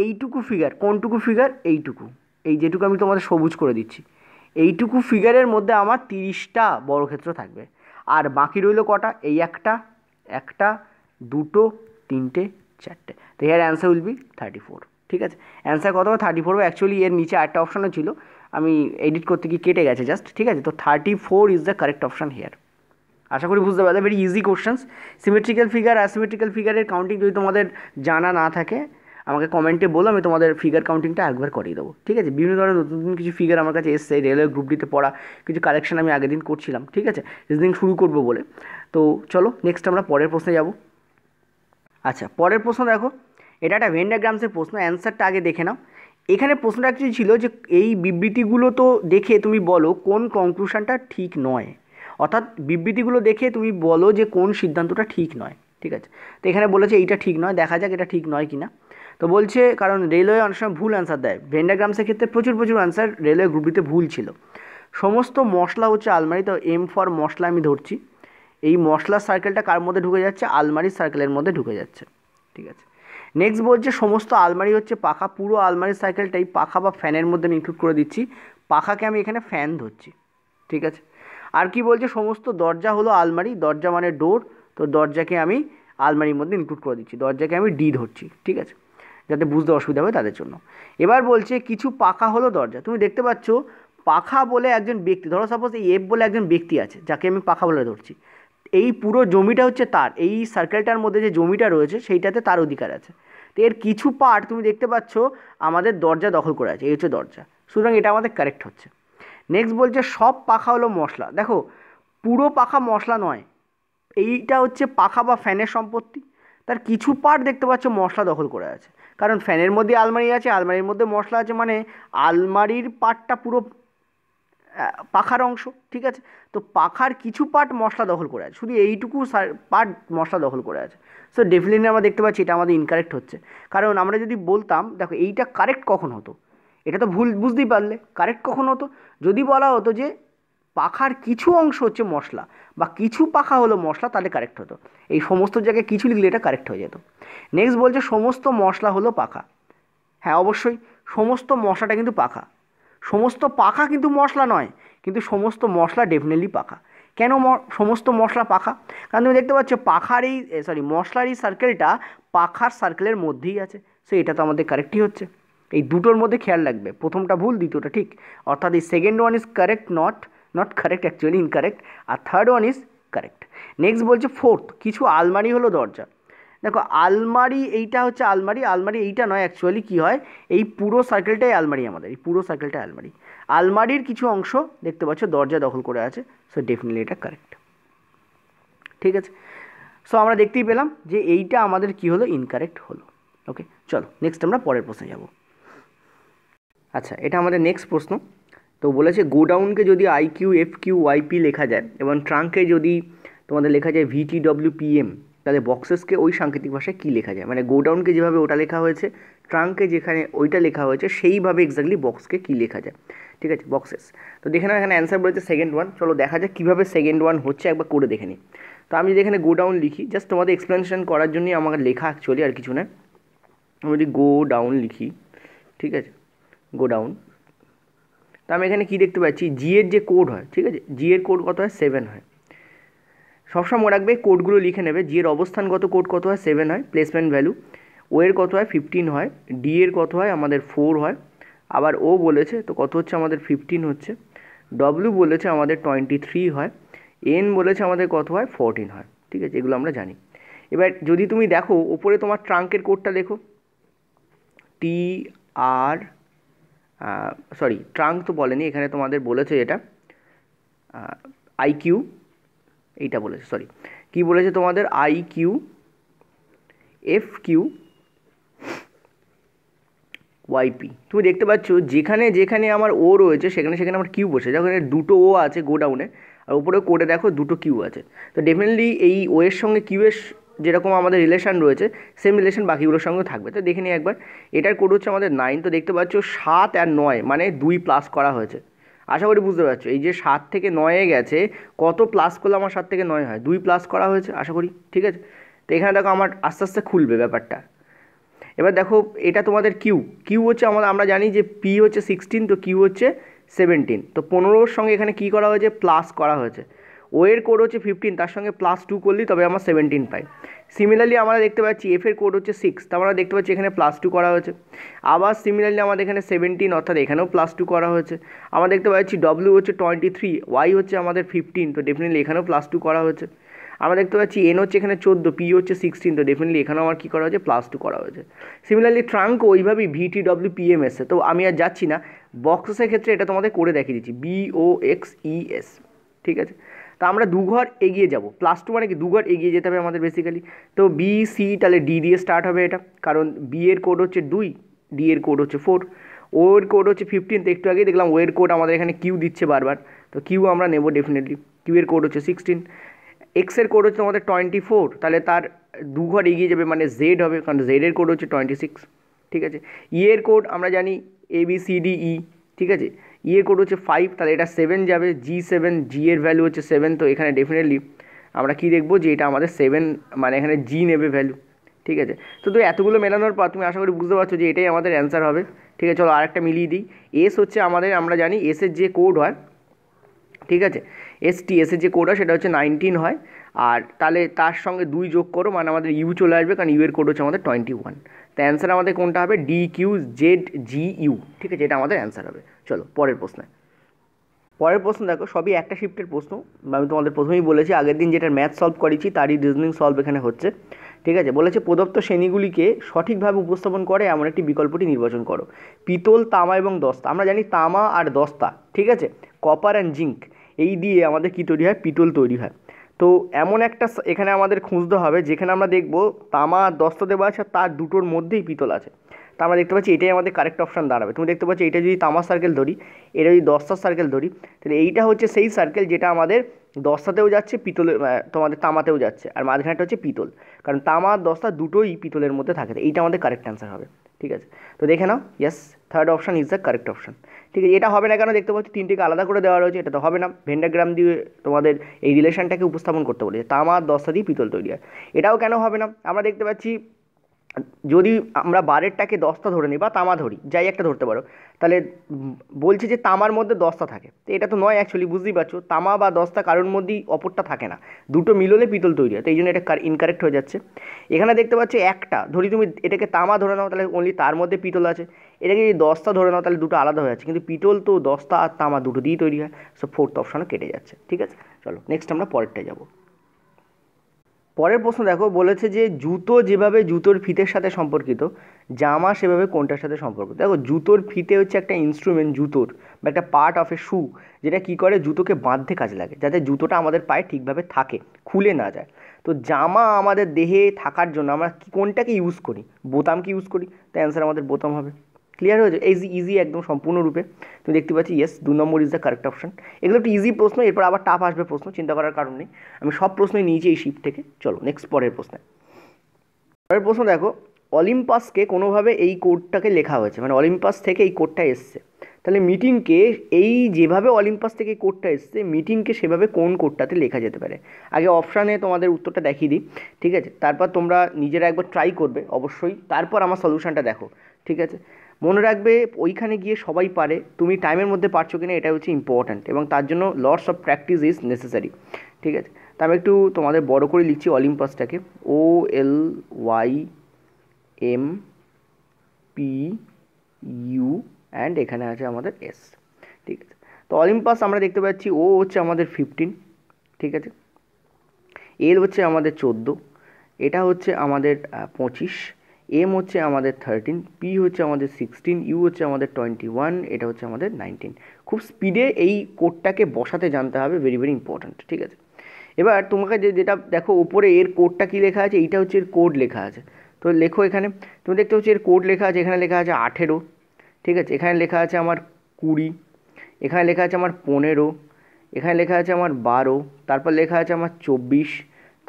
[SPEAKER 1] এইটুকু ফিগার কোনটুকু ফিগার এইটুকু এই যেটুকু আমি তোমাদের সবুজ করে দিচ্ছি এইটুকু ফিগারের মধ্যে আমার তিরিশটা বর্গক্ষেত্র থাকবে আর বাকি রইল কটা এই একটা একটা দুটো তিনটে চারটে তো এর answer will be thirty four ঠিক আছে অ্যান্সার কত থার্টি ফোর অ্যাকচুয়ালি এর নিচে আরেকটা অপশনও ছিল আমি এডিট করতে গিয়ে কেটে গেছে জাস্ট ঠিক আছে তো thirty four is the correct option here আশা করি বুঝতে পারলে very easy questions symmetrical figure asymmetrical ফিগারের কাউন্টিং যদি তোমাদের জানা না থাকে আমাকে কমেন্টে বলো আমি তোমাদের ফিগার কাউন্টিংটা একবার করিয়ে দেবো ঠিক আছে বিভিন্ন ধরনের নতুন নতুন কিছু ফিগার আমার কাছে এসছে রেলওয়ে গ্রুপ ডিতে পড়া কিছু কালেকশন আমি আগের দিন করছিলাম ঠিক আছে রিজনিং শুরু করবো বলে তো চলো নেক্সট আমরা পরের প্রশ্নে যাব আচ্ছা পরের প্রশ্ন দেখো এটা একটা ভেন্ডাগ্রামসের প্রশ্ন অ্যান্সারটা আগে দেখে নাও এখানে প্রশ্নটা কিছু ছিল যে এই বিবৃতিগুলো তো দেখে তুমি বলো কোন কনক্লুশনটা ঠিক নয় অর্থাৎ বিবৃতিগুলো দেখে তুমি বলো যে কোন সিদ্ধান্তটা ঠিক নয় ঠিক আছে তো এখানে বলেছে এইটা ঠিক নয় দেখা যাক এটা ঠিক নয় কি না তো বলছে কারণ রেলওয়ে অনেক সময় ভুল অ্যান্সার দেয় ভেন্ডাগ্রামসের ক্ষেত্রে প্রচুর প্রচুর অ্যান্সার রেলওয়ে গ্রুপটিতে ভুল ছিল সমস্ত মশলা হচ্ছে আলমারি তো এম ফর মশলা আমি ধরছি এই মশলার সার্কেলটা কার মধ্যে ঢুকে যাচ্ছে আলমারির সার্কেলের মধ্যে ঢুকে যাচ্ছে ঠিক আছে নেক্সট বলছে সমস্ত আলমারি হচ্ছে পাখা পুরো আলমারি সাইকেলটাই পাখা বা ফ্যানের মধ্যে আমি ইনক্লুড করে দিচ্ছি পাখাকে আমি এখানে ফ্যান ধরছি ঠিক আছে আর কি বলছে সমস্ত দরজা হলো আলমারি দরজা মানে ডোর তো দরজাকে আমি আলমারির মধ্যে ইনক্লুড করে দিচ্ছি দরজাকে আমি ডি ধরছি ঠিক আছে যাতে বুঝতে অসুবিধা হবে তাদের জন্য এবার বলছে কিছু পাখা হলো দরজা তুমি দেখতে পাচ্ছ পাখা বলে একজন ব্যক্তি ধরো সাপোজ এই এফ বলে একজন ব্যক্তি আছে যাকে আমি পাখা বলে ধরছি এই পুরো জমিটা হচ্ছে তার এই সার্কেলটার মধ্যে যে জমিটা রয়েছে সেইটাতে তার অধিকার আছে তো এর কিছু পার্ট তুমি দেখতে পাচ্ছ আমাদের দরজা দখল করে আছে এই হচ্ছে দরজা সুতরাং এটা আমাদের কারেক্ট হচ্ছে নেক্সট বলছে সব পাখা হলো মশলা দেখো পুরো পাখা মশলা নয় এইটা হচ্ছে পাখা বা ফ্যানের সম্পত্তি তার কিছু পার্ট দেখতে পাচ্ছ মশলা দখল করে আছে কারণ ফ্যানের মধ্যে আলমারি আছে আলমারির মধ্যে মশলা আছে মানে আলমারির পার্টটা পুরো পাখার অংশ ঠিক আছে তো পাখার কিছু পার্ট মশলা দখল করে আছে শুধু এইটুকু পার্ট মশলা দখল করে আছে সো ডেফিনেটলি আমরা দেখতে পাচ্ছি এটা আমাদের ইনকারেক্ট হচ্ছে কারণ আমরা যদি বলতাম দেখো এইটা কারেক্ট কখন হতো এটা তো ভুল বুঝতেই পারলে কারেক্ট কখন হতো যদি বলা হতো যে পাখার কিছু অংশ হচ্ছে মশলা বা কিছু পাখা হলো মশলা তাহলে কারেক্ট হতো এই সমস্ত জায়গায় কিছু লিখলে এটা কারেক্ট হয়ে যেত নেক্সট বলছে সমস্ত মশলা হলো পাখা হ্যাঁ অবশ্যই সমস্ত মশলাটা কিন্তু পাখা সমস্ত পাখা কিন্তু মশলা নয় কিন্তু সমস্ত মশলা ডেফিনেটলি পাখা কেন সমস্ত মশলা পাখা কারণ তুমি দেখতে পাচ্ছ পাখার এই সরি মশলার এই সার্কেলটা পাখার সার্কেলের মধ্যেই আছে সো এটা তো আমাদের কারেক্টই হচ্ছে এই দুটোর মধ্যে খেয়াল রাখবে প্রথমটা ভুল দ্বিতীয়টা ঠিক অর্থাৎ এই second one is correct not not correct actually incorrect আর third one is correct next বলছে ফোর্থ কিছু আলমারি হলো দরজা দেখো আলমারি এইটা হচ্ছে আলমারি আলমারি এইটা নয় অ্যাকচুয়ালি কি হয় এই পুরো সার্কেলটাই আলমারি আমাদের এই পুরো সার্কেলটাই আলমারি আলমারির কিছু অংশ দেখতে পাচ্ছ দরজা দখল করে আছে সো ডেফিনেটলি এটা কারেক্ট ঠিক আছে সো আমরা দেখতেই পেলাম যে এইটা আমাদের কি হলো ইনকারেক্ট হলো ওকে চলো নেক্সট আমরা পরের প্রশ্নে যাব আচ্ছা এটা আমাদের নেক্সট প্রশ্ন তো বলেছে গোডাউনকে যদি I Q F Q Y P লেখা যায় এবং ট্রাঙ্কে যদি তোমাদের লেখা যায় ভিটি ডব্লিউ পি এম তাহলে বক্সেসকে ওই সাংকেতিক ভাষায় কী লেখা যায় মানে গোডাউনকে যেভাবে ওটা লেখা হয়েছে ট্রাঙ্কে যেখানে ওইটা লেখা হয়েছে সেইভাবে এক্স্যাক্টলি বক্সকে কী লেখা যায় ঠিক আছে বক্সেস তো দেখে নাও এখানে অ্যান্সার বলেছে সেকেন্ড ওয়ান চলো দেখা যাক কীভাবে সেকেন্ড ওয়ান হচ্ছে একবার করে দেখে নিই তো আমি যদি এখানে গোডাউন লিখি জাস্ট তোমাদের এক্সপ্লেনেশন করার জন্যই আমার লেখা অ্যাকচুয়ালি আর কিছু না আমি যদি গো ডাউন লিখি ঠিক আছে গো ডাউন তো আমি এখানে কী দেখতে পাচ্ছি জিয়ের যে কোড হয় ঠিক আছে জিয়ের কোড কত হয় সেভেন হয় সবসময় মনে রাখবে কোডগুলো লিখে নেবে জি এর অবস্থানগত কোড কত হয় সেভেন হয় প্লেসমেন্ট ভ্যালু ও এর কত হয় ফিফটিন হয় ডি এর কত হয় আমাদের ফোর হয় আবার ও বলেছে তো কত হচ্ছে আমাদের ফিফটিন হচ্ছে ডব্লিউ বলেছে আমাদের টোয়েন্টি থ্রি হয় এন বলেছে আমাদের কত হয় ফোরটিন হয় ঠিক আছে এগুলো আমরা জানি এবার যদি তুমি দেখো ওপরে তোমার ট্রাঙ্কের কোডটা লেখো টি আর সরি ট্রাঙ্ক তো বলেনি এখানে তোমাদের বলেছে এটা আইকিউ এইটা বলেছে সরি কি বলেছে তোমাদের I Q F Q Y P তুমি দেখতে পাচ্ছ যেখানে যেখানে আমার ও রয়েছে সেখানে সেখানে আমার কিউ বসে যখন দুটো ও আছে গোডাউনে আর উপরে কোডে দেখো দুটো কিউ আছে তো ডেফিনেটলি এই ওয়ের সঙ্গে কিউ এর যেরকম আমাদের রিলেশান রয়েছে সেম রিলেশান বাকিগুলোর সঙ্গে থাকবে তো দেখে নিই একবার এটার কোড হচ্ছে আমাদের নাইন তো দেখতে পাচ্ছ সাত আর নয় মানে দুই প্লাস করা হয়েছে আশা করি বুঝতে পারছো এই যে সাত থেকে নয়ে গেছে কত প্লাস করলে আমার সাত থেকে নয় হয় দুই প্লাস করা হয়েছে আশা করি ঠিক আছে তো এখানে দেখো আমার আস্তে আস্তে খুলবে ব্যাপারটা এবার দেখো এটা তোমাদের কিউ কিউ হচ্ছে আমাদের আমরা জানি যে পি হচ্ছে সিক্সটিন তো কিউ হচ্ছে সেভেন্টিন তো পনেরোর সঙ্গে এখানে কি করা হয়েছে প্লাস করা হয়েছে ওয়ের কোড হচ্ছে ফিফটিন তার সঙ্গে প্লাস টু করলেই তবে আমার সেভেন্টিন পাই সিমিলারলি আমরা দেখতে পাচ্ছি এফ এর কোড হচ্ছে সিক্স তা আমরা মানে দেখতে পাচ্ছি এখানে প্লাস টু করা হয়েছে আবার সিমিলারলি আমাদের এখানে সেভেন্টিন অর্থাৎ এখানেও প্লাস টু করা হয়েছে আমরা দেখতে পাচ্ছি ডব্লিউ হচ্ছে টোয়েন্টি থ্রি ওয়াই হচ্ছে আমাদের ফিফটিন তো ডেফিনেটলি এখানেও প্লাস টু করা হয়েছে আমরা দেখতে পাচ্ছি এন হচ্ছে এখানে চোদ্দো পি হচ্ছে সিক্সটিন তো ডেফিনেটলি এখানেও আমার কী করা হয়েছে প্লাস টু করা হয়েছে সিমিলারলি ট্রাঙ্ক ওইভাবেই ভিটি ডব্লিউ পি এম এসে তো আমি আর যাচ্ছি না বক্সেসের ক্ষেত্রে এটা তোমাদের করে দেখিয়ে দিচ্ছি B O X E S ঠিক আছে তা আমরা দুঘর এগিয়ে যাব প্লাস টু মানে কি দুঘর এগিয়ে যেতে হবে আমাদের বেসিক্যালি তো বি সি তাহলে ডি দিয়ে স্টার্ট হবে এটা কারণ বি এর কোড হচ্ছে দুই ডি এর কোড হচ্ছে ফোর ও এর কোড হচ্ছে ফিফটিন একটু আগেই দেখলাম ও এর কোড আমাদের এখানে কিউ দিচ্ছে বারবার তো কিউ আমরা নেব ডেফিনেটলি কিউ এর কোড হচ্ছে সিক্সটিন এক্সের কোড হচ্ছে আমাদের টোয়েন্টি ফোর তাহলে তার দু ঘর এগিয়ে যাবে মানে জেড হবে কারণ জেডের কোড হচ্ছে টোয়েন্টি সিক্স ঠিক আছে ই e এর কোড আমরা জানি A B C D E ঠিক আছে ইয়ে কোড হচ্ছে ফাইভ তাহলে এটা সেভেন যাবে জি সেভেন জি এর ভ্যালু হচ্ছে সেভেন তো এখানে ডেফিনেটলি আমরা কি দেখবো যে এটা আমাদের সেভেন মানে এখানে জি নেবে ভ্যালু ঠিক আছে তো তুই এতগুলো মেলানোর পর তুমি আশা করি বুঝতে পারছো যে এটাই আমাদের অ্যান্সার হবে ঠিক আছে চলো আরেকটা মিলিয়ে দিই এস হচ্ছে আমাদের আমরা জানি এসের যে কোড হয় ঠিক আছে এসটি এসের যে কোড হয় সেটা হচ্ছে নাইনটিন হয় আর তাহলে তার সঙ্গে দুই যোগ করো মানে আমাদের ইউ চলে আসবে কারণ ইউ এর কোড হচ্ছে আমাদের টোয়েন্টি ওয়ান তো অ্যান্সার আমাদের কোনটা হবে D Q Z G U ঠিক আছে এটা আমাদের অ্যান্সার হবে চলো পরের প্রশ্নে পরের প্রশ্ন দেখো সবই একটা শিফটের প্রশ্ন আমি তোমাদের প্রথমেই বলেছি আগের দিন যেটা ম্যাথ সলভ করেছি তারই রিজনিং সলভ এখানে হচ্ছে ঠিক আছে বলেছে প্রদত্ত শ্রেণীগুলিকে সঠিকভাবে উপস্থাপন করে এমন একটি বিকল্পটি নির্বাচন করো পিতল তামা এবং দস্তা আমরা জানি তামা আর দস্তা ঠিক আছে কপার অ্যান্ড জিঙ্ক এই দিয়ে আমাদের কী তৈরি হয় পিতল তৈরি হয় তো এমন একটা এখানে আমাদের খুঁজতে হবে যেখানে আমরা দেখব তামা আর দস্তা দেওয়া আছে তার দুটোর মধ্যেই পিতল আছে তা আমরা দেখতে পাচ্ছি এটাই আমাদের কারেক্ট অপশান দাঁড়াবে তুমি দেখতে পাচ্ছ এটা যদি তামার সার্কেল ধরি এটা যদি দশটার সার্কেল ধরি তাহলে এইটা হচ্ছে সেই সার্কেল যেটা আমাদের দশটাতেও যাচ্ছে পিতলে তোমাদের তামাতেও যাচ্ছে আর মাঝখানেটা হচ্ছে পিতল কারণ তামা আর দশটা দুটোই পিতলের মধ্যে থাকে এইটা আমাদের কারেক্ট অ্যান্সার হবে ঠিক আছে তো দেখে নাও yes third option is the correct option ঠিক আছে এটা হবে না কেন দেখতে পাচ্ছি তিনটিকে আলাদা করে দেওয়া রয়েছে এটা তো হবে না ভেন্ডাগ্রাম দিয়ে তোমাদের এই রিলেশনটাকে উপস্থাপন করতে বলেছে তামা আর দশটা দিয়ে পিতল তৈরি হয় এটাও কেন হবে না আমরা দেখতে পাচ্ছি যদি আমরা বারেরটাকে দশটা ধরে নিই বা তামা ধরি যাই একটা ধরতে পারো তাহলে বলছি যে তামার মধ্যে দশটা থাকে তো এটা তো নয় অ্যাকচুয়ালি বুঝতেই পারছো তামা বা দশটা কারোর মধ্যেই অপরটা থাকে না দুটো মিললে পিতল তৈরি হয় তো এই জন্য এটা ইনকারেক্ট হয়ে যাচ্ছে এখানে দেখতে পাচ্ছি একটা ধরি তুমি এটাকে তামা ধরে নাও তাহলে অনলি তার মধ্যে পিতল আছে এটাকে যদি দশটা ধরে নাও তাহলে দুটো আলাদা হয়ে যাচ্ছে কিন্তু পিতল তো দশটা আর তামা দুটো দিয়েই তৈরি হয় সো ফোর্থ অপশানও কেটে যাচ্ছে ঠিক আছে চলো নেক্সট আমরা পরেরটায় যাবো পরের প্রশ্ন দেখো বলেছে যে জুতো যেভাবে জুতোর ফিতের সাথে সম্পর্কিত জামা সেভাবে কোনটার সাথে সম্পর্কিত দেখো জুতোর ফিতে হচ্ছে একটা ইনস্ট্রুমেন্ট জুতোর বা একটা পার্ট অফ এ শু যেটা কী করে জুতোকে বাঁধতে কাজে লাগে যাতে জুতোটা আমাদের পায়ে ঠিকভাবে থাকে খুলে না যায় তো জামা আমাদের দেহে থাকার জন্য আমরা কোনটাকে ইউজ করি বোতামকে ইউজ করি তো অ্যান্সার আমাদের বোতাম হবে ক্লিয়ার হয়েছে এই ইজি একদম সম্পূর্ণরূপে তুমি দেখতে পাচ্ছি ইয়েস দু নম্বর ইজ দ্য কারেক্ট অপশান এগুলো একটু ইজি প্রশ্ন এরপর আবার টাফ আসবে প্রশ্ন চিন্তা করার কারণ নেই আমি সব প্রশ্নই নিয়েছি এই শিপ থেকে চলো নেক্সট পরের প্রশ্নে পরের প্রশ্ন দেখো অলিম্পাসকে কোনোভাবে এই কোডটাকে লেখা হয়েছে মানে অলিম্পাস থেকে এই কোডটা এসছে তাহলে মিটিংকে এই যেভাবে অলিম্পাস থেকে কোডটা এসছে মিটিংকে সেভাবে কোন কোডটাতে লেখা যেতে পারে আগে অপশানে তোমাদের উত্তরটা দেখিয়ে দিই ঠিক আছে তারপর তোমরা নিজেরা একবার ট্রাই করবে অবশ্যই তারপর আমার সলিউশানটা দেখো ঠিক আছে মনে রাখবে ওইখানে গিয়ে সবাই পারে তুমি টাইমের মধ্যে পারছো কিনা এটা হচ্ছে ইম্পর্ট্যান্ট এবং তার জন্য lots of practice is necessary ঠিক আছে তা আমি একটু তোমাদের বড় করে লিখছি অলিম্পাসটাকে O L Y M P U and এখানে আছে আমাদের এস ঠিক আছে তো অলিম্পাস আমরা দেখতে পাচ্ছি ও হচ্ছে আমাদের ফিফটিন ঠিক আছে এল হচ্ছে আমাদের চোদ্দো এটা হচ্ছে আমাদের পঁচিশ এম হচ্ছে আমাদের থার্টিন পি হচ্ছে আমাদের সিক্সটিন ইউ হচ্ছে আমাদের টোয়েন্টি ওয়ান এটা হচ্ছে আমাদের নাইনটিন খুব স্পিডে এই কোডটাকে বসাতে জানতে হবে ভেরি ভেরি ইম্পর্ট্যান্ট ঠিক আছে এবার তোমাকে যে যেটা দেখো ওপরে এর কোডটা কী লেখা আছে এইটা হচ্ছে এর কোড লেখা আছে তো লেখো এখানে তুমি দেখতে হচ্ছে এর কোড লেখা আছে এখানে লেখা আছে আঠেরো ঠিক আছে এখানে লেখা আছে আমার কুড়ি এখানে লেখা আছে আমার পনেরো এখানে লেখা আছে আমার বারো তারপর লেখা আছে আমার চব্বিশ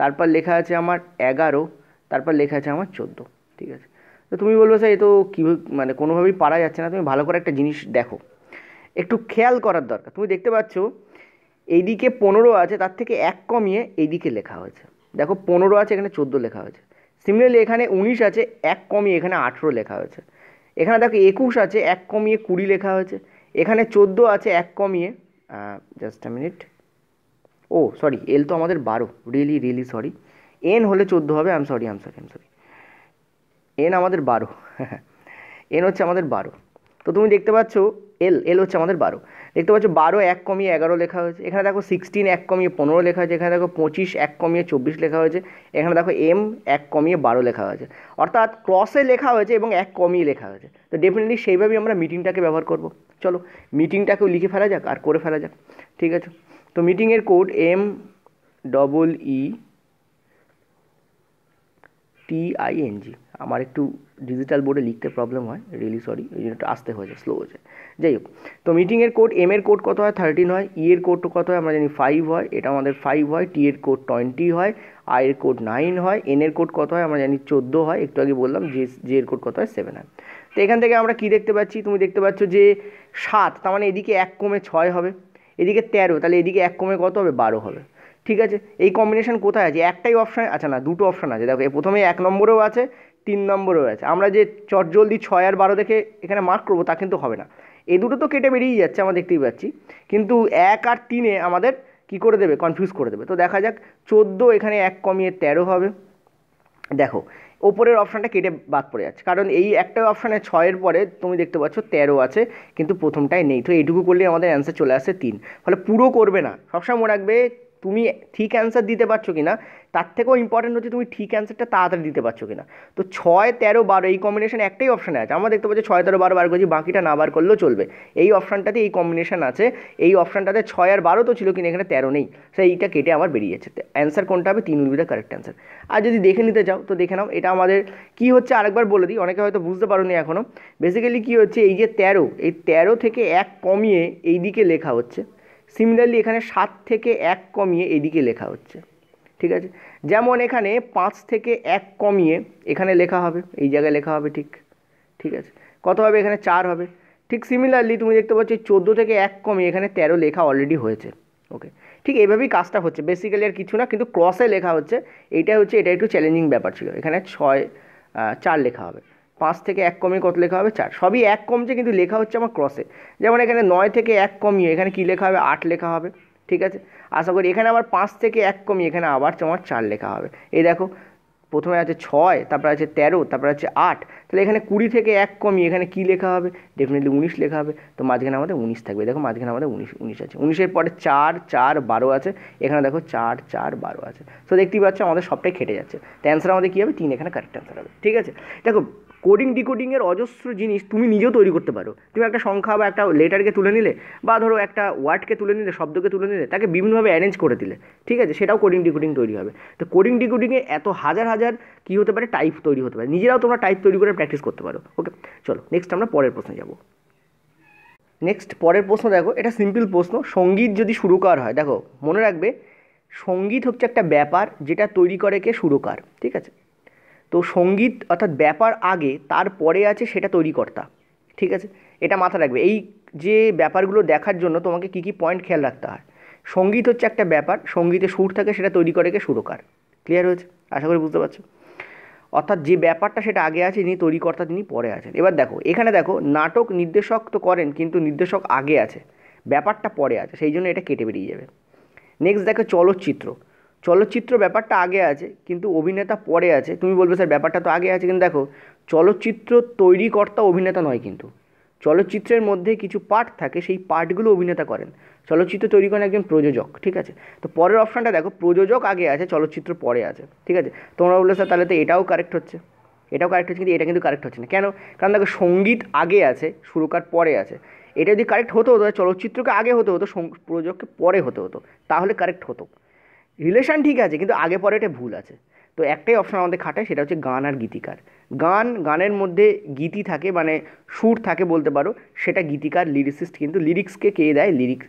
[SPEAKER 1] তারপর লেখা আছে আমার এগারো তারপর লেখা আছে আমার চোদ্দো ঠিক আছে তো তুমি বলবে স্যার এ তো কী মানে কোনোভাবেই পারা যাচ্ছে না তুমি ভালো করে একটা জিনিস দেখো একটু খেয়াল করার দরকার তুমি দেখতে পাচ্ছ এইদিকে পনেরো আছে তার থেকে এক কমিয়ে এইদিকে লেখা হয়েছে দেখো পনেরো আছে এখানে চোদ্দো লেখা হয়েছে সিমিলারলি এখানে উনিশ আছে এক কমিয়ে এখানে আঠেরো লেখা হয়েছে এখানে দেখো একুশ আছে এক কমিয়ে কুড়ি লেখা হয়েছে এখানে চোদ্দো আছে এক কমিয়ে just a minute oh sorry এল তো আমাদের বারো রিয়েলি রিয়েলি সরি এন হলে চোদ্দো হবে um sorry um sorry um sorry N আমাদের বারো এন হচ্ছে আমাদের বারো তো তুমি দেখতে পাচ্ছ এল এল হচ্ছে আমাদের বারো দেখতে পাচ্ছ বারো এক কমিয়ে এগারো লেখা হয়েছে এখানে দেখো সিক্সটিন এক কমিয়ে পনেরো লেখা হয়েছে এখানে দেখো পঁচিশ এক কমিয়ে চব্বিশ লেখা হয়েছে এখানে দেখো এম এক কমিয়ে বারো লেখা হয়েছে অর্থাৎ ক্রসে লেখা হয়েছে এবং এক কমিয়ে লেখা হয়েছে তো ডেফিনেটলি সেইভাবেই আমরা মিটিংটাকে ব্যবহার করব চলো মিটিংটাকেও লিখে ফেলা যাক আর করে ফেলা যাক ঠিক আছে তো মিটিংয়ের code M double E TING আমার একটু ডিজিটাল বোর্ডে লিখতে প্রবলেম হয় রিয়েলি সরি ওই জন্য একটু আসতে হয়েছে স্লো হয়েছে যাই হোক তো মিটিংয়ের কোড এম এর কোড কত হয় থার্টিন হয় ই e এর কোডটা কত হয় আমরা জানি ফাইভ হয় এটা আমাদের ফাইভ হয় টি এর কোড টোয়েন্টি হয় আই এর কোড নাইন হয় এন এর কোড কত হয় আমরা জানি চোদ্দো হয় একটু আগে বললাম জি জি এর কোড কত হয় সেভেন হয় তো এখান থেকে আমরা কি দেখতে পাচ্ছি তুমি দেখতে পাচ্ছ যে সাত তার মানে এদিকে এক কমে ছয় হবে এদিকে তেরো তাহলে এদিকে এক কমে কত হবে বারো হবে ঠিক আছে এই কম্বিনেশন কোথায় আছে একটাই অপশান আচ্ছা না দুটো অপশান আছে দেখো প্রথমে এক নম্বরেও আছে তিন নম্বরেও আছে আমরা যে চটজলদি ছয় আর বারো দেখে এখানে মার্ক করবো তা কিন্তু হবে না এই দুটো তো কেটে বেরিয়ে যাচ্ছে আমরা দেখতেই পাচ্ছি কিন্তু এক আর তিনে আমাদের কি করে দেবে কনফিউজ করে দেবে তো দেখা যাক চোদ্দো এখানে এক কমিয়ে তেরো হবে দেখো ওপরের অপশানটা কেটে বাদ পড়ে যাচ্ছে কারণ এই একটা অপশানে ছয়ের পরে তুমি দেখতে পাচ্ছ তেরো আছে কিন্তু প্রথমটাই নেই তো এইটুকু করলেই আমাদের অ্যান্সার চলে আসে তিন ফলে পুরো করবে না সবসময় রাখবে তুমি ঠিক অ্যান্সার দিতে পারছো কি না তার থেকেও ইম্পর্টেন্ট হচ্ছে তুমি ঠিক অ্যান্সারটা তাড়াতাড়ি দিতে পারছো না তো ছয় তেরো বারো এই কম্বিনেশান একটাই অপশানে আছে আমরা দেখতে পাচ্ছি ছয় তেরো বারো বার করছি বাকিটা না বার করলেও চলবে এই অপশানটাতে এই কম্বিনেশান আছে এই অপশানটাতে ছয় আর বারো তো ছিল কিনা এখানে তেরো নেই সে এইটা কেটে আমার বেরিয়ে যাচ্ছে অ্যান্সার কোনটা হবে তিন উদ্ভিদা কারেক্ট অ্যান্সার আর যদি দেখে নিতে চাও তো দেখে নাও এটা আমাদের কি হচ্ছে আরেকবার বলে দিই অনেকে হয়তো বুঝতে পারো নি এখনও বেসিক্যালি কী হচ্ছে এই যে তেরো এই তেরো থেকে এক কমিয়ে এই দিকে লেখা হচ্ছে সিমিলারলি এখানে সাত থেকে এক কমিয়ে এদিকে লেখা হচ্ছে ঠিক আছে যেমন এখানে পাঁচ থেকে এক কমিয়ে এখানে লেখা হবে এই জায়গায় লেখা হবে ঠিক ঠিক আছে কত হবে এখানে চার হবে ঠিক সিমিলারলি তুমি দেখতে পাচ্ছ চোদ্দো থেকে এক কমিয়ে এখানে তেরো লেখা অলরেডি হয়েছে ওকে ঠিক এইভাবেই কাজটা হচ্ছে বেসিক্যালি আর কিছু না কিন্তু ক্রসে লেখা হচ্ছে এইটা হচ্ছে এটা একটু চ্যালেঞ্জিং ব্যাপার ছিল এখানে ছয় চার লেখা হবে পাঁচ থেকে এক কমে কত লেখা হবে চার সবই এক কমছে কিন্তু লেখা হচ্ছে আমার ক্রসে যেমন এখানে নয় থেকে এক কমিয়ে এখানে কী লেখা হবে আট লেখা হবে ঠিক আছে আশা করি এখানে আবার পাঁচ থেকে এক কমিয়ে এখানে আবার তোমার চার লেখা হবে এই দেখো প্রথমে আছে ছয় তারপর আছে তেরো তারপর আছে আট তাহলে এখানে কুড়ি থেকে এক কমিয়ে এখানে কী লেখা হবে ডেফিনেটলি উনিশ লেখা হবে তো মাঝখানে আমাদের উনিশ থাকবে দেখো মাঝখানে আমাদের উনিশ উনিশ আছে উনিশের পরে চার চার বারো আছে এখানে দেখো চার চার বারো আছে তো দেখতেই পাচ্ছ আমাদের সবটাই খেটে যাচ্ছে তো অ্যান্সার আমাদের কী হবে তিন এখানে কারেক্ট অ্যান্সার হবে ঠিক আছে দেখো কোডিং ডিকোডিংয়ের অজস্র জিনিস তুমি নিজেও তৈরি করতে পারো তুমি একটা সংখ্যা বা একটা লেটারকে তুলে নিলে বা ধরো একটা ওয়ার্ডকে তুলে নিলে শব্দকে তুলে নিলে তাকে বিভিন্নভাবে অ্যারেঞ্জ করে দিলে ঠিক আছে সেটাও কোডিং ডিকোডিং তৈরি হবে তো কোডিং ডিকোডিংয়ে এত হাজার হাজার কী হতে পারে টাইপ তৈরি হতে পারে নিজেরাও তোমরা টাইপ তৈরি করে প্র্যাকটিস করতে পারো ওকে চলো নেক্সট আমরা পরের প্রশ্নে যাবো নেক্সট পরের প্রশ্ন দেখো এটা সিম্পল প্রশ্ন সঙ্গীত যদি সুরকার হয় দেখো মনে রাখবে সঙ্গীত হচ্ছে একটা ব্যাপার যেটা তৈরি করে কে সুরকার ঠিক আছে তো সঙ্গীত অর্থাৎ ব্যাপার আগে তারপরে আছে সেটা তৈরিকর্তা ঠিক আছে এটা মাথায় রাখবে এই যে ব্যাপারগুলো দেখার জন্য তোমাকে কী কী পয়েন্ট খেয়াল রাখতে হয় সঙ্গীত হচ্ছে একটা ব্যাপার সঙ্গীতে সুর থাকে সেটা তৈরি করে কে সুরকার ক্লিয়ার হয়েছে আশা করি বুঝতে পারছো অর্থাৎ যে ব্যাপারটা সেটা আগে আছে তিনি তৈরিকর্তা তিনি পরে আছেন এবার দেখো এখানে দেখো নাটক নির্দেশক তো করেন কিন্তু নির্দেশক আগে আছে ব্যাপারটা পরে আছে সেই জন্য এটা কেটে বেরিয়ে যাবে নেক্সট দেখো চলচ্চিত্র চলচ্চিত্র ব্যাপারটা আগে আছে কিন্তু অভিনেতা পরে আছে তুমি বলবে স্যার ব্যাপারটা তো আগে আছে কিন্তু দেখো চলচ্চিত্র কর্তা অভিনেতা নয় কিন্তু চলচ্চিত্রের মধ্যে কিছু পার্ট থাকে সেই পার্টগুলো অভিনেতা করেন চলচ্চিত্র তৈরি করেন একজন প্রযোজক ঠিক আছে তো পরের অপশানটা দেখো প্রযোজক আগে আছে চলচ্চিত্র পরে আছে ঠিক আছে তোমরা বললে স্যার তাহলে তো এটাও কারেক্ট হচ্ছে এটাও কারেক্ট হচ্ছে কিন্তু এটা কিন্তু কারেক্ট হচ্ছে না কেন কারণ দেখো সঙ্গীত আগে আছে সুরকার পরে আছে এটা যদি কারেক্ট হতো হতো চলচ্চিত্রকে আগে হতে হতো প্রযোজককে পরে হতে হতো তাহলে কারেক্ট হতো রিলেশান ঠিক আছে কিন্তু আগে পরে এটা ভুল আছে তো একটাই অপশান আমাদের খাটায় সেটা হচ্ছে গান আর গীতিকার গান গানের মধ্যে গীতি থাকে মানে সুর থাকে বলতে পারো সেটা গীতিকার লিরিসিস্ট কিন্তু লিরিক্সকে কে দেয় লিরিক্স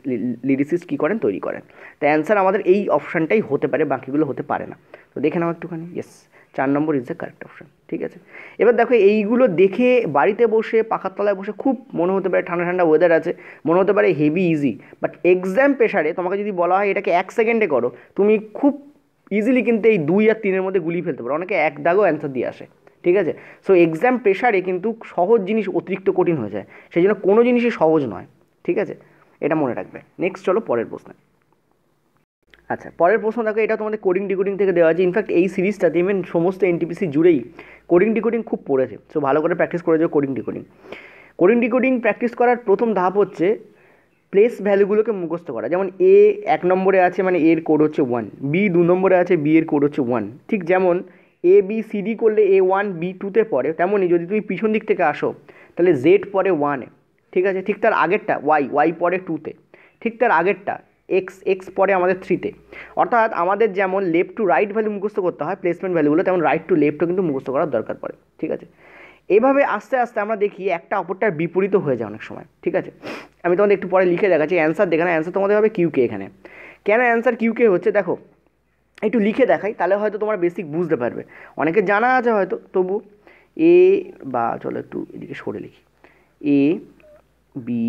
[SPEAKER 1] লিরিসিস্ট কী করেন তৈরি করেন তো অ্যান্সার আমাদের এই অপশানটাই হতে পারে বাকিগুলো হতে পারে না তো দেখে নাও একটুখানি ইয়েস চার নম্বর ইজ দ্য কারেক্ট অপশান ঠিক আছে এবার দেখো এইগুলো দেখে বাড়িতে বসে পাখার তলায় বসে খুব মনে হতে পারে ঠান্ডা ঠান্ডা ওয়েদার আছে মনে হতে পারে হেভি ইজি বাট এক্সাম প্রেশারে তোমাকে যদি বলা হয় এটাকে এক সেকেন্ডে করো তুমি খুব ইজিলি কিন্তু এই দুই আর তিনের মধ্যে গুলি ফেলতে পারো অনেকে এক দাগও অ্যান্সার দিয়ে আসে ঠিক আছে সো এক্সাম প্রেশারে কিন্তু সহজ জিনিস অতিরিক্ত কঠিন হয়ে যায় সেই জন্য কোনো জিনিসই সহজ নয় ঠিক আছে এটা মনে রাখবে নেক্সট চলো পরের প্রশ্নে আচ্ছা পরের প্রশ্ন দেখো এটা তোমাদের কোডিং ডিকোডিং থেকে দেওয়া আছে ইনফ্যাক্ট এই সিরিজটাতে ইভেন সমস্ত এনটিপিসি জুড়েই কোডিং ডিকোডিং খুব পড়েছে সো ভালো করে প্র্যাকটিস করে যাও coding decoding coding decoding practice করার প্রথম ধাপ হচ্ছে প্লেস ভ্যালুগুলোকে মুখস্থ করা যেমন এ এক নম্বরে আছে মানে এর কোড হচ্ছে ওয়ান বি দু নম্বরে আছে বি এর কোড হচ্ছে ওয়ান ঠিক যেমন এ বি সি ডি করলে এ ওয়ান বি টুতে পড়ে তেমনই যদি তুমি পিছন দিক থেকে আসো তাহলে জেড পরে ওয়ানে ঠিক আছে ঠিক তার আগেরটা ওয়াই ওয়াই পরে টুতে ঠিক তার আগেরটা এক্স এক্স পরে আমাদের থ্রিতে অর্থাৎ আমাদের যেমন লেফট টু রাইট ভ্যালু মুখস্থ করতে হয় প্লেসমেন্ট ভ্যালুগুলো তেমন রাইট টু লেফটও কিন্তু মুখস্থ করার দরকার পড়ে ঠিক আছে এভাবে আস্তে আস্তে আমরা দেখি একটা অপরটার বিপরীত হয়ে যায় অনেক সময় ঠিক আছে আমি তোমাদের একটু পরে লিখে দেখাচ্ছি অ্যান্সার দেখে না অ্যান্সার তোমাদের হবে কিউকে এখানে কেন অ্যান্সার কিউকে হচ্ছে দেখো একটু লিখে দেখাই তাহলে হয়তো তোমরা বেসিক বুঝতে পারবে অনেকে জানা আছে হয়তো তবু এ বা চলো একটু এদিকে সরে লিখি A B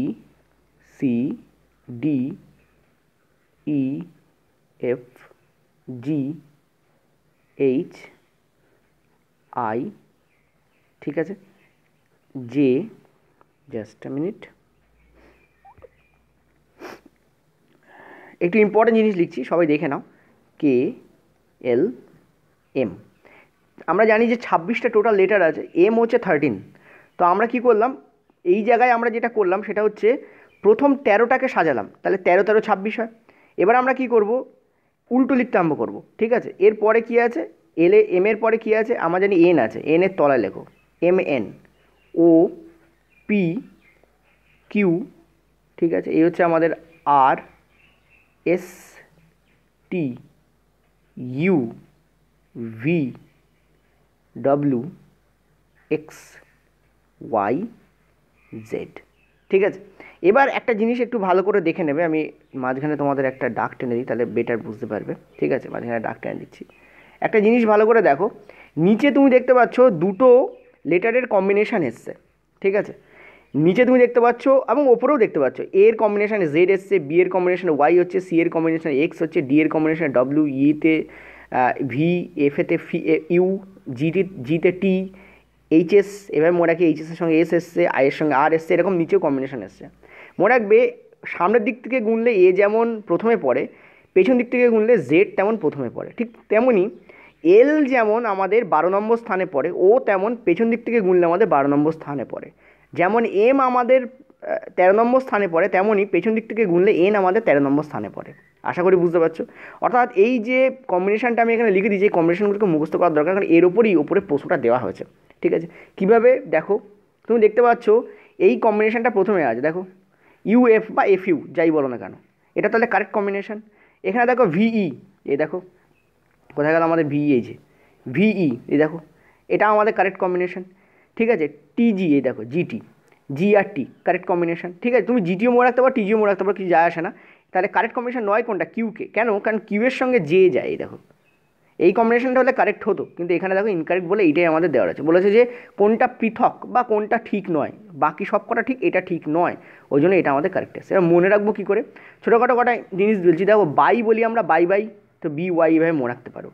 [SPEAKER 1] C D E F G H I ঠিক আছে জে জাস্ট মিনিট একটু ইম্পর্টেন্ট জিনিস লিখছি সবাই দেখে নাও কে এল এম আমরা জানি যে ছাব্বিশটা টোটাল লেটার আছে এম হচ্ছে থার্টিন তো আমরা কি করলাম এই জায়গায় আমরা যেটা করলাম সেটা হচ্ছে প্রথম তেরোটাকে সাজালাম তাহলে তেরো তেরো ছাব্বিশ হয় এবার আমরা কি করব উল্টো লিখতে আরম্ভ করব ঠিক আছে এর পরে কী আছে এল এম এর পরে কী আছে আমার জানি এন আছে এন এর তলায় লেখো M N O P Q ঠিক আছে এই হচ্ছে আমাদের R S T U V W X Y Z ঠিক আছে এবার একটা জিনিস একটু ভালো করে দেখে নেবে আমি মাঝখানে তোমাদের একটা ডাক টেনে দিই তাহলে বেটার বুঝতে পারবে ঠিক আছে মাঝখানে ডাক টেনে দিচ্ছি একটা জিনিস ভালো করে দেখো নিচে তুমি দেখতে পাচ্ছ দুটো লেটারের কম্বিনেশান এসছে ঠিক আছে নিচে তুমি দেখতে পাচ্ছ এবং ওপরেও দেখতে পাচ্ছ এর কম্বিনেশানে জেড এসছে বি এর কম্বিনেশানে ওয়াই হচ্ছে সি এর কম্বিনেশানে এক্স হচ্ছে ডি এর কম্বিনেশানে ডব্লিউ ইতে ভি এফ এতে ফি ইউ জিটি জিতে টি এইচএস এভাবে মনে রাখি এইচএসের সঙ্গে এস এসছে এর সঙ্গে আর এসছে এরকম নিচেও কম্বিনেশান এসছে মনে রাখবে সামনের দিক থেকে গুনলে এ যেমন প্রথমে পড়ে পেছন দিক থেকে গুনলে জেড তেমন প্রথমে পড়ে ঠিক তেমনই এল যেমন আমাদের বারো নম্বর স্থানে পড়ে ও তেমন পেছন দিক থেকে গুনলে আমাদের বারো নম্বর স্থানে পড়ে যেমন এম আমাদের তেরো নম্বর স্থানে পড়ে তেমনই পেছন দিক থেকে গুনলে এন আমাদের তেরো নম্বর স্থানে পড়ে আশা করি বুঝতে পারছো অর্থাৎ এই যে কম্বিনেশানটা আমি এখানে লিখে দিই যে কম্বিনেশানগুলোকে মুখস্থ করার দরকার কারণ এর ওপরেই ওপরে প্রশ্নটা দেওয়া হয়েছে ঠিক আছে কীভাবে দেখো তুমি দেখতে পাচ্ছ এই কম্বিনেশানটা প্রথমে আছে দেখো ইউএফ বা এফ ইউ যাই বলো না কেন এটা তাহলে কারেক্ট কম্বিনেশান এখানে দেখো ভিই e, এই দেখো কোথায় গেল আমাদের ভিই e, এই যে ভিই e, এই দেখো এটা আমাদের কারেক্ট কম্বিনেশান ঠিক আছে টিজি এই দেখো GT G R T correct combination ঠিক আছে তুমি জিটিও মনে রাখতে পারো টিজিও মনে রাখতে পারো কিছু যায় আসে না তাহলে কারেক্ট কম্বিনেশান নয় কোনটা কিউকে কেন কারণ কিউয়ের সঙ্গে যে যায় এই দেখো এই কম্বিনেশনটা হলে কারেক্ট হতো কিন্তু এখানে দেখো ইনকারেক্ট বলে এটাই আমাদের দেওয়া রয়েছে বলেছে যে কোনটা পৃথক বা কোনটা ঠিক নয় বাকি সব কটা ঠিক এটা ঠিক নয় ওই জন্য এটা আমাদের কারেক্ট আছে এবার মনে রাখবো কী করে ছোটোখাটো কটা জিনিস বলছি দেখো বাই বলি আমরা বাই বাই তো বি ওয়াই এভাবে মনে রাখতে পারো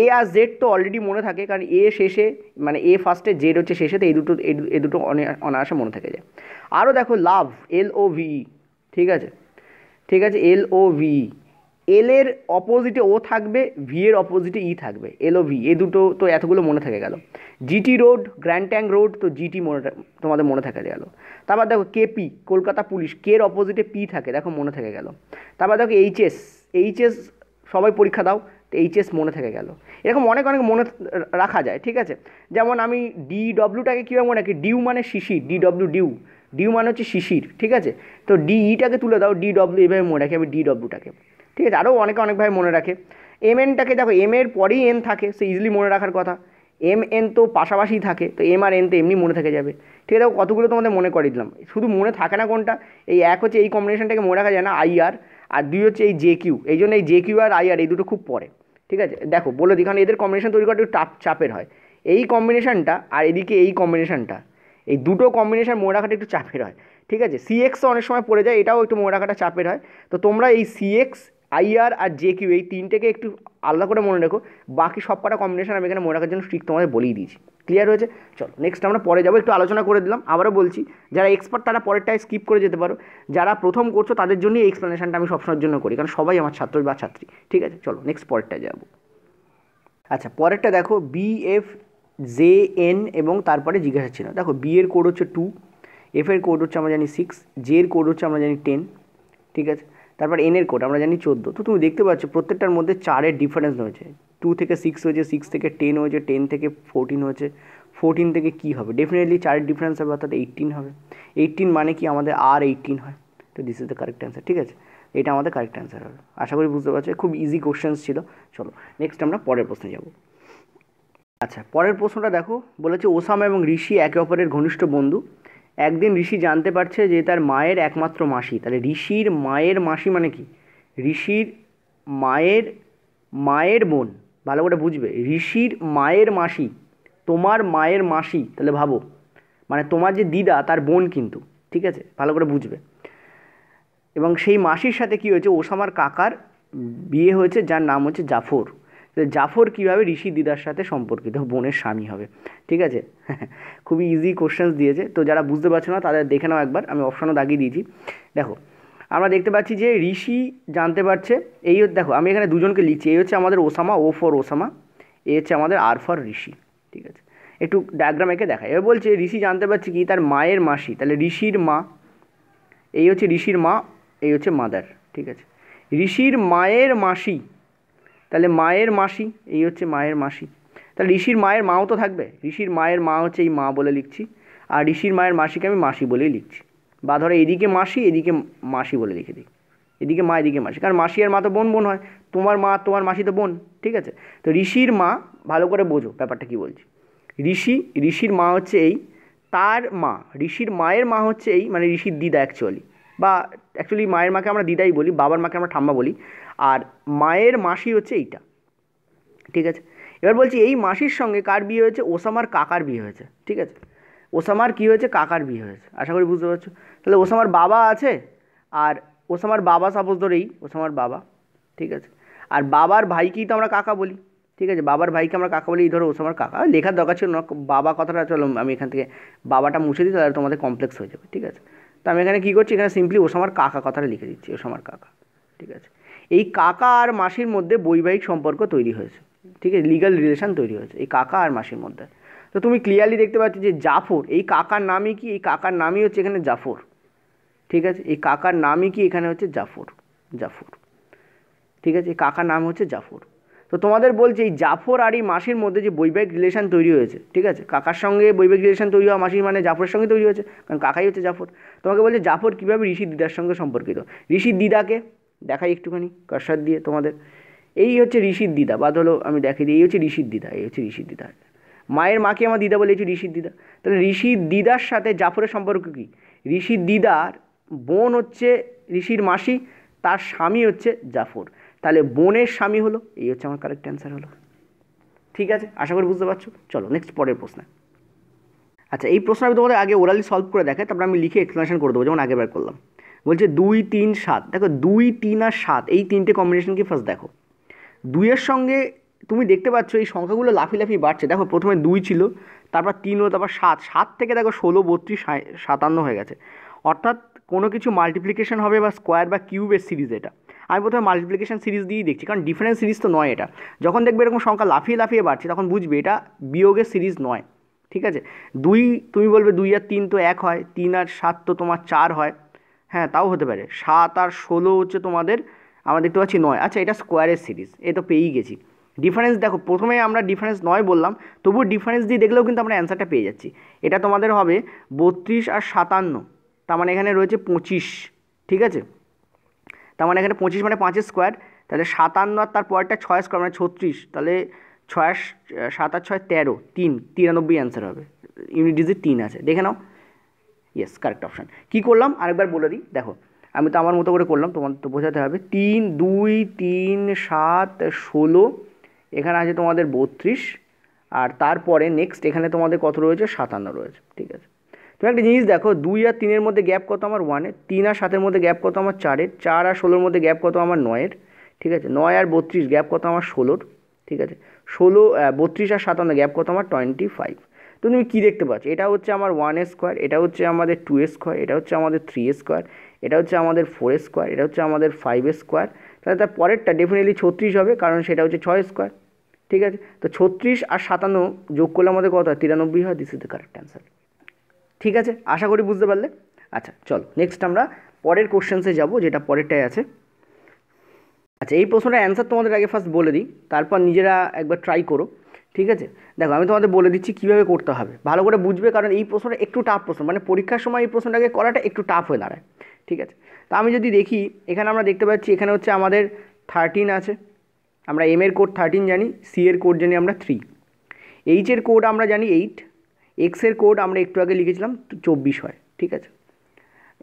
[SPEAKER 1] এ আর জেড তো অলরেডি মনে থাকে কারণ এ শেষে মানে এ ফার্স্টে জেড হচ্ছে শেষেতে এই দুটো এ দুটো অনায়াসে মনে থেকে যায় আরও দেখো লাভ এল ও ভি ঠিক আছে ঠিক আছে এল ও ভি এল এর অপোজিটে e ও থাকবে ভি এর অপোজিটে ই থাকবে এল ও ভি এ দুটো তো এতগুলো মনে থেকে গেল GT road grand trunk road তো জিটি মনে তোমাদের মনে থেকে গেল তারপর দেখো কেপি কলকাতা পুলিশ কে এর অপোজিটে পি থাকে দেখো মনে থেকে গেল তারপর দেখো এইচএস এইচএস সবাই পরীক্ষা দাও তো এইচএস মনে থেকে গেল এরকম অনেক অনেক মনে রাখা যায় ঠিক আছে যেমন আমি ডি ডব্লিউটাকে কীভাবে মনে রাখি ডিউ মানে শিশির ডি ডব্লিউ ডিউ ডিউ মানে হচ্ছে শিশির ঠিক আছে তো ডিইটাকে e তুলে দাও ডি ডব্লিউ এভাবে মনে রাখি আমি ডি ডব্লিউটাকে ঠিক আছে আরও অনেকে অনেকভাবে মনে রাখে এম এনটাকে দেখো এম এর পরেই এন থাকে সে ইজিলি মনে রাখার কথা এম এন তো পাশাপাশি থাকে তো এম আর এন তো এমনি মনে থেকে যাবে ঠিক আছে কতগুলো তোমাদের মনে করে দিলাম শুধু মনে থাকে না কোনটা এই এক হচ্ছে এই কম্বিনেশনটাকে মনে রাখা যায় না আই আর আর দুই হচ্ছে এই জে কিউ এই জন্য এই J Q R I R এই দুটো খুব পরে ঠিক আছে দেখো বলে দিই কারণ এদের কম্বিনেশন তৈরি করা একটু টাপ চাপের হয় এই কম্বিনেশনটা আর এদিকে এই কম্বিনেশনটা এই দুটো কম্বিনেশান মনে রাখাটা একটু চাপের হয় ঠিক আছে সিএক্সও অনেক সময় পড়ে যায় এটাও একটু মনে রাখাটা চাপের হয় তো তোমরা এই CX IR R J Q এই তিনটেকে একটু আলাদা করে মনে রেখো বাকি সব কটা কম্বিনেশন আমি এখানে মনে রাখার জন্য স্ট্রিক তোমাদের বলেই দিয়েছি ক্লিয়ার হয়েছে চলো নেক্সট আমরা পরে যাবো একটু আলোচনা করে দিলাম আবারও বলছি যারা এক্সপার্ট তারা পরেরটায় স্কিপ করে যেতে পারো যারা প্রথম করছো তাদের জন্যই এক্সপ্লেনেশনটা আমি সবসময়ের জন্য করি কারণ সবাই আমার ছাত্র বা ছাত্রী ঠিক আছে চলো নেক্সট পরেরটায় যাবো আচ্ছা পরেরটা দেখো বি এফ জে এন এবং তারপরে জিজ্ঞাসা ছিল দেখো বি এর কোড হচ্ছে টু এফ এর কোড হচ্ছে আমরা জানি সিক্স জে এর কোড হচ্ছে আমরা জানি টেন ঠিক আছে তারপর এনের কোড আমরা জানি চোদ্দো তো তুমি দেখতে পাচ্ছ প্রত্যেকটার মধ্যে চারের ডিফারেন্স হয়েছে টু থেকে সিক্স হয়েছে সিক্স থেকে টেন হয়েছে টেন থেকে ফোরটিন হয়েছে ফোরটিন থেকে কী হবে ডেফিনেটলি চারের ডিফারেন্স হবে অর্থাৎ এইটিন হবে এইটিন মানে কি আমাদের আর এইটিন হয় তো this is the correct answer ঠিক আছে এটা আমাদের কারেক্ট অ্যান্সার হবে আশা করি বুঝতে পারছো খুব ইজি কোশ্চেন্স ছিল চলো নেক্সট আমরা পরের প্রশ্নে যাব আচ্ছা পরের প্রশ্নটা দেখো বলেছে ওসামা এবং ঋষি একে অপরের ঘনিষ্ঠ বন্ধু একদিন ঋষি জানতে পারছে যে তার মায়ের একমাত্র মাসি তাহলে ঋষির মায়ের মাসি মানে কি ঋষির মায়ের মায়ের বোন ভালো করে বুঝবে ঋষির মায়ের মাসি তোমার মায়ের মাসি তাহলে ভাবো মানে তোমার যে দিদা তার বোন কিন্তু ঠিক আছে ভালো করে বুঝবে এবং সেই মাসির সাথে কি হয়েছে ওসামার কাকার বিয়ে হয়েছে যার নাম হচ্ছে জাফর জাফর কিভাবে ঋষি দিদার সাথে সম্পর্কিত বোনের স্বামী হবে ঠিক আছে <laughs> খুবই ইজি কোশ্চেন্স দিয়েছে তো যারা বুঝতে পারছো না তাদের দেখে নাও একবার আমি অপশানও দাগিয়ে দিয়েছি দেখো আমরা দেখতে পাচ্ছি যে ঋষি জানতে পারছে এই দেখো আমি এখানে দুজনকে লিখছি এই হচ্ছে আমাদের ওসামা ও ফর ওসামা এই হচ্ছে আমাদের আর ফর ঋষি ঠিক আছে একটু ডায়াগ্রাম একে দেখায় এবার বলছে ঋষি জানতে পারছি কি তার মায়ের মাসি তাহলে ঋষির মা এই হচ্ছে ঋষির মা এই হচ্ছে মাদার ঠিক আছে ঋষির মায়ের মাসি তাহলে মায়ের মাসি এই হচ্ছে মায়ের মাসি তাহলে ঋষির মায়ের মাও তো থাকবে ঋষির মায়ের মা হচ্ছে এই মা বলে লিখছি আর ঋষির মায়ের মাসিকে আমি মাসি বলেই লিখছি বা ধরো এদিকে মাসি এদিকে মাসি বলে লিখে দিই এদিকে মা এদিকে মাসি কারণ মাসি আর মা তো বোন বোন হয় তোমার মা তোমার মাসি তো বোন ঠিক আছে তো ঋষির মা ভালো করে বোঝো ব্যাপারটা কী বলছি ঋষি ঋষির মা হচ্ছে এই তার মা ঋষির মায়ের মা হচ্ছে এই মানে ঋষির দিদা অ্যাকচুয়ালি বা অ্যাকচুয়ালি মায়ের মাকে আমরা দিদাই বলি বাবার মাকে আমরা ঠাম্মা বলি আর মায়ের মাসি হচ্ছে এইটা ঠিক আছে এবার বলছি এই মাসির সঙ্গে কার বিয়ে হয়েছে ওসামার কাকার বিয়ে হয়েছে ঠিক আছে ওসামার কী হয়েছে কাকার বিয়ে হয়েছে আশা করি বুঝতে পারছো তাহলে ওসামার বাবা আছে আর ওসামার বাবা সাপোজ ধরেই ওসামার বাবা ঠিক আছে আর বাবার ভাইকেই তো আমরা কাকা বলি ঠিক আছে বাবার ভাইকে আমরা কাকা বলি এই ধরো ওসামার কাকা লেখার দরকার ছিল না বাবা কথাটা চলো আমি এখান থেকে বাবাটা মুছে দিই তাহলে তোমাদের কমপ্লেক্স হয়ে যাবে ঠিক আছে তো আমি এখানে কী করছি এখানে সিম্পলি ওসামার কাকা কথাটা লিখে দিচ্ছি ওসামার কাকা ঠিক আছে এই কাকা আর মাসির মধ্যে বৈবাহিক সম্পর্ক তৈরি হয়েছে ঠিক আছে লিগাল রিলেশান তৈরি হয়েছে এই কাকা আর মাসির মধ্যে তো তুমি ক্লিয়ারলি দেখতে পাচ্ছ যে জাফর এই কাকার নামই কি এই কাকার নামই হচ্ছে এখানে জাফর ঠিক আছে এই কাকার নামই কি এখানে হচ্ছে জাফর জাফর ঠিক আছে এই কাকার নাম হচ্ছে জাফর তো তোমাদের বলছে এই জাফর আর এই মাসির মধ্যে যে বৈবাহিক রিলেশান তৈরি হয়েছে ঠিক আছে কাকার সঙ্গে বৈবাহিক রিলেশান তৈরি হওয়া মাসির মানে জাফরের সঙ্গে তৈরি হয়েছে কারণ কাকাই হচ্ছে জাফর তোমাকে বলছে জাফর কীভাবে ঋষি দিদার সঙ্গে সম্পর্কিত ঋষি দিদাকে দেখাই একটুখানি কারসার দিয়ে তোমাদের এই হচ্ছে ঋষির দিদা বাদ হলো আমি দেখাই দিই এই হচ্ছে ঋষির দিদা এই হচ্ছে ঋষির দিদা মায়ের মাকে আমার দিদা বলে এই হচ্ছে ঋষির দিদা তাহলে ঋষির দিদার সাথে জাফরের সম্পর্ক কী ঋষির দিদার বোন হচ্ছে ঋষির মাসি তার স্বামী হচ্ছে জাফর তাহলে বোনের স্বামী হলো এই হচ্ছে আমার কারেক্ট অ্যান্সার হলো ঠিক আছে আশা করি বুঝতে পারছো চলো নেক্সট পরের প্রশ্ন আচ্ছা এই প্রশ্ন আমি তোমাদের আগে ওরালি সলভ করে দেখাই তারপর আমি লিখে এক্সপ্লেনেশন করে দেবো যেমন আগেবার করলাম বলছে দুই তিন সাত দেখো দুই তিন আর সাত এই তিনটে কম্বিনেশনকে ফার্স্ট দেখো দুইয়ের সঙ্গে তুমি দেখতে পাচ্ছ এই সংখ্যাগুলো লাফি লাফি বাড়ছে দেখো প্রথমে দুই ছিল তারপর তিন হলো তারপর সাত সাত থেকে দেখো ষোলো বত্রিশ সাতান্ন হয়ে গেছে অর্থাৎ কোনো কিছু মাল্টিপ্লিকেশন হবে বা স্কোয়ার বা কিউবের সিরিজ এটা আমি প্রথমে মাল্টিপ্লিকেশন সিরিজ দিয়েই দেখছি কারণ ডিফারেন্স সিরিজ তো নয় এটা যখন দেখবে এরকম সংখ্যা লাফিয়ে লাফিয়ে বাড়ছে তখন বুঝবে এটা বিয়োগের সিরিজ নয় ঠিক আছে দুই তুমি বলবে দুই আর তিন তো এক হয় তিন আর সাত তো তোমার চার হয় হ্যাঁ তাও হতে পারে সাত আর ষোলো হচ্ছে তোমাদের আমরা দেখতে পাচ্ছি নয় আচ্ছা এটা স্কোয়ারের সিরিজ এ তো পেয়েই গেছি ডিফারেন্স দেখো প্রথমে আমরা ডিফারেন্স নয় বললাম তবুও ডিফারেন্স দিয়ে দেখলেও কিন্তু আমরা অ্যান্সারটা পেয়ে যাচ্ছি এটা তোমাদের হবে বত্রিশ আর সাতান্ন তার মানে এখানে রয়েছে পঁচিশ ঠিক আছে তার মানে এখানে পঁচিশ মানে পাঁচের স্কোয়ার তাহলে সাতান্ন আর তার পরেরটা ছয় স্কোয়ার মানে ছত্রিশ তাহলে ছয় সাত আর ছয় তেরো তিন তিরানব্বই অ্যান্সার হবে ইউনিট ডিজিট তিন আছে দেখে নাও ইয়েস কারেক্ট অপশান কী করলাম আরেকবার বলে দিই দেখো আমি তো আমার মতো করে করলাম তোমার তো বোঝাতে হবে তিন দুই তিন সাত ষোলো এখানে আছে তোমাদের বত্রিশ আর তারপরে নেক্সট এখানে তোমাদের কত রয়েছে সাতান্ন রয়েছে ঠিক আছে তুমি একটা জিনিস দেখো দুই আর তিনের মধ্যে গ্যাপ কত আমার ওয়ানের তিন আর সাতের মধ্যে গ্যাপ কত আমার চারের চার আর ষোলোর মধ্যে গ্যাপ কত আমার নয়ের ঠিক আছে নয় আর বত্রিশ গ্যাপ কত আমার ষোলোর ঠিক আছে ষোলো বত্রিশ আর সাতান্ন গ্যাপ কত আমার টোয়েন্টি ফাইভ তো তুমি কী দেখতে পাচ্ছ এটা হচ্ছে আমার ওয়ান স্কোয়ার এটা হচ্ছে আমাদের টু স্কোয়ার এটা হচ্ছে আমাদের থ্রি স্কোয়ার এটা হচ্ছে আমাদের ফোর স্কোয়ার এটা হচ্ছে আমাদের ফাইভ স্কোয়ার তাহলে তার পরেরটা ডেফিনেটলি ছত্রিশ হবে কারণ সেটা হচ্ছে ছয় স্কোয়ার ঠিক আছে তো ছত্রিশ আর সাতান্ন যোগ করলে আমাদের কত হয় তিরানব্বই হয় this is the correct answer ঠিক আছে আশা করি বুঝতে পারলে আচ্ছা চলো নেক্সট আমরা পরের কোশ্চেন্সে যাব যেটা পরেরটাই আছে আচ্ছা এই প্রশ্নটা অ্যান্সার তোমাদের আগে ফার্স্ট বলে দিই তারপর নিজেরা একবার ট্রাই করো ঠিক আছে দেখো আমি তোমাদের বলে দিচ্ছি কীভাবে করতে হবে ভালো করে বুঝবে কারণ এই প্রশ্নটা একটু টাফ প্রশ্ন মানে পরীক্ষার সময় এই প্রশ্নটাকে করাটা একটু টাফ হয়ে দাঁড়ায় ঠিক আছে তা আমি যদি দেখি এখানে আমরা দেখতে পাচ্ছি এখানে হচ্ছে আমাদের থার্টিন আছে আমরা এম এর কোড থার্টিন জানি সি এর কোড জানি আমরা থ্রি এইচের কোড আমরা জানি এইট এক্সের কোড আমরা একটু আগে লিখেছিলাম চব্বিশ হয় ঠিক আছে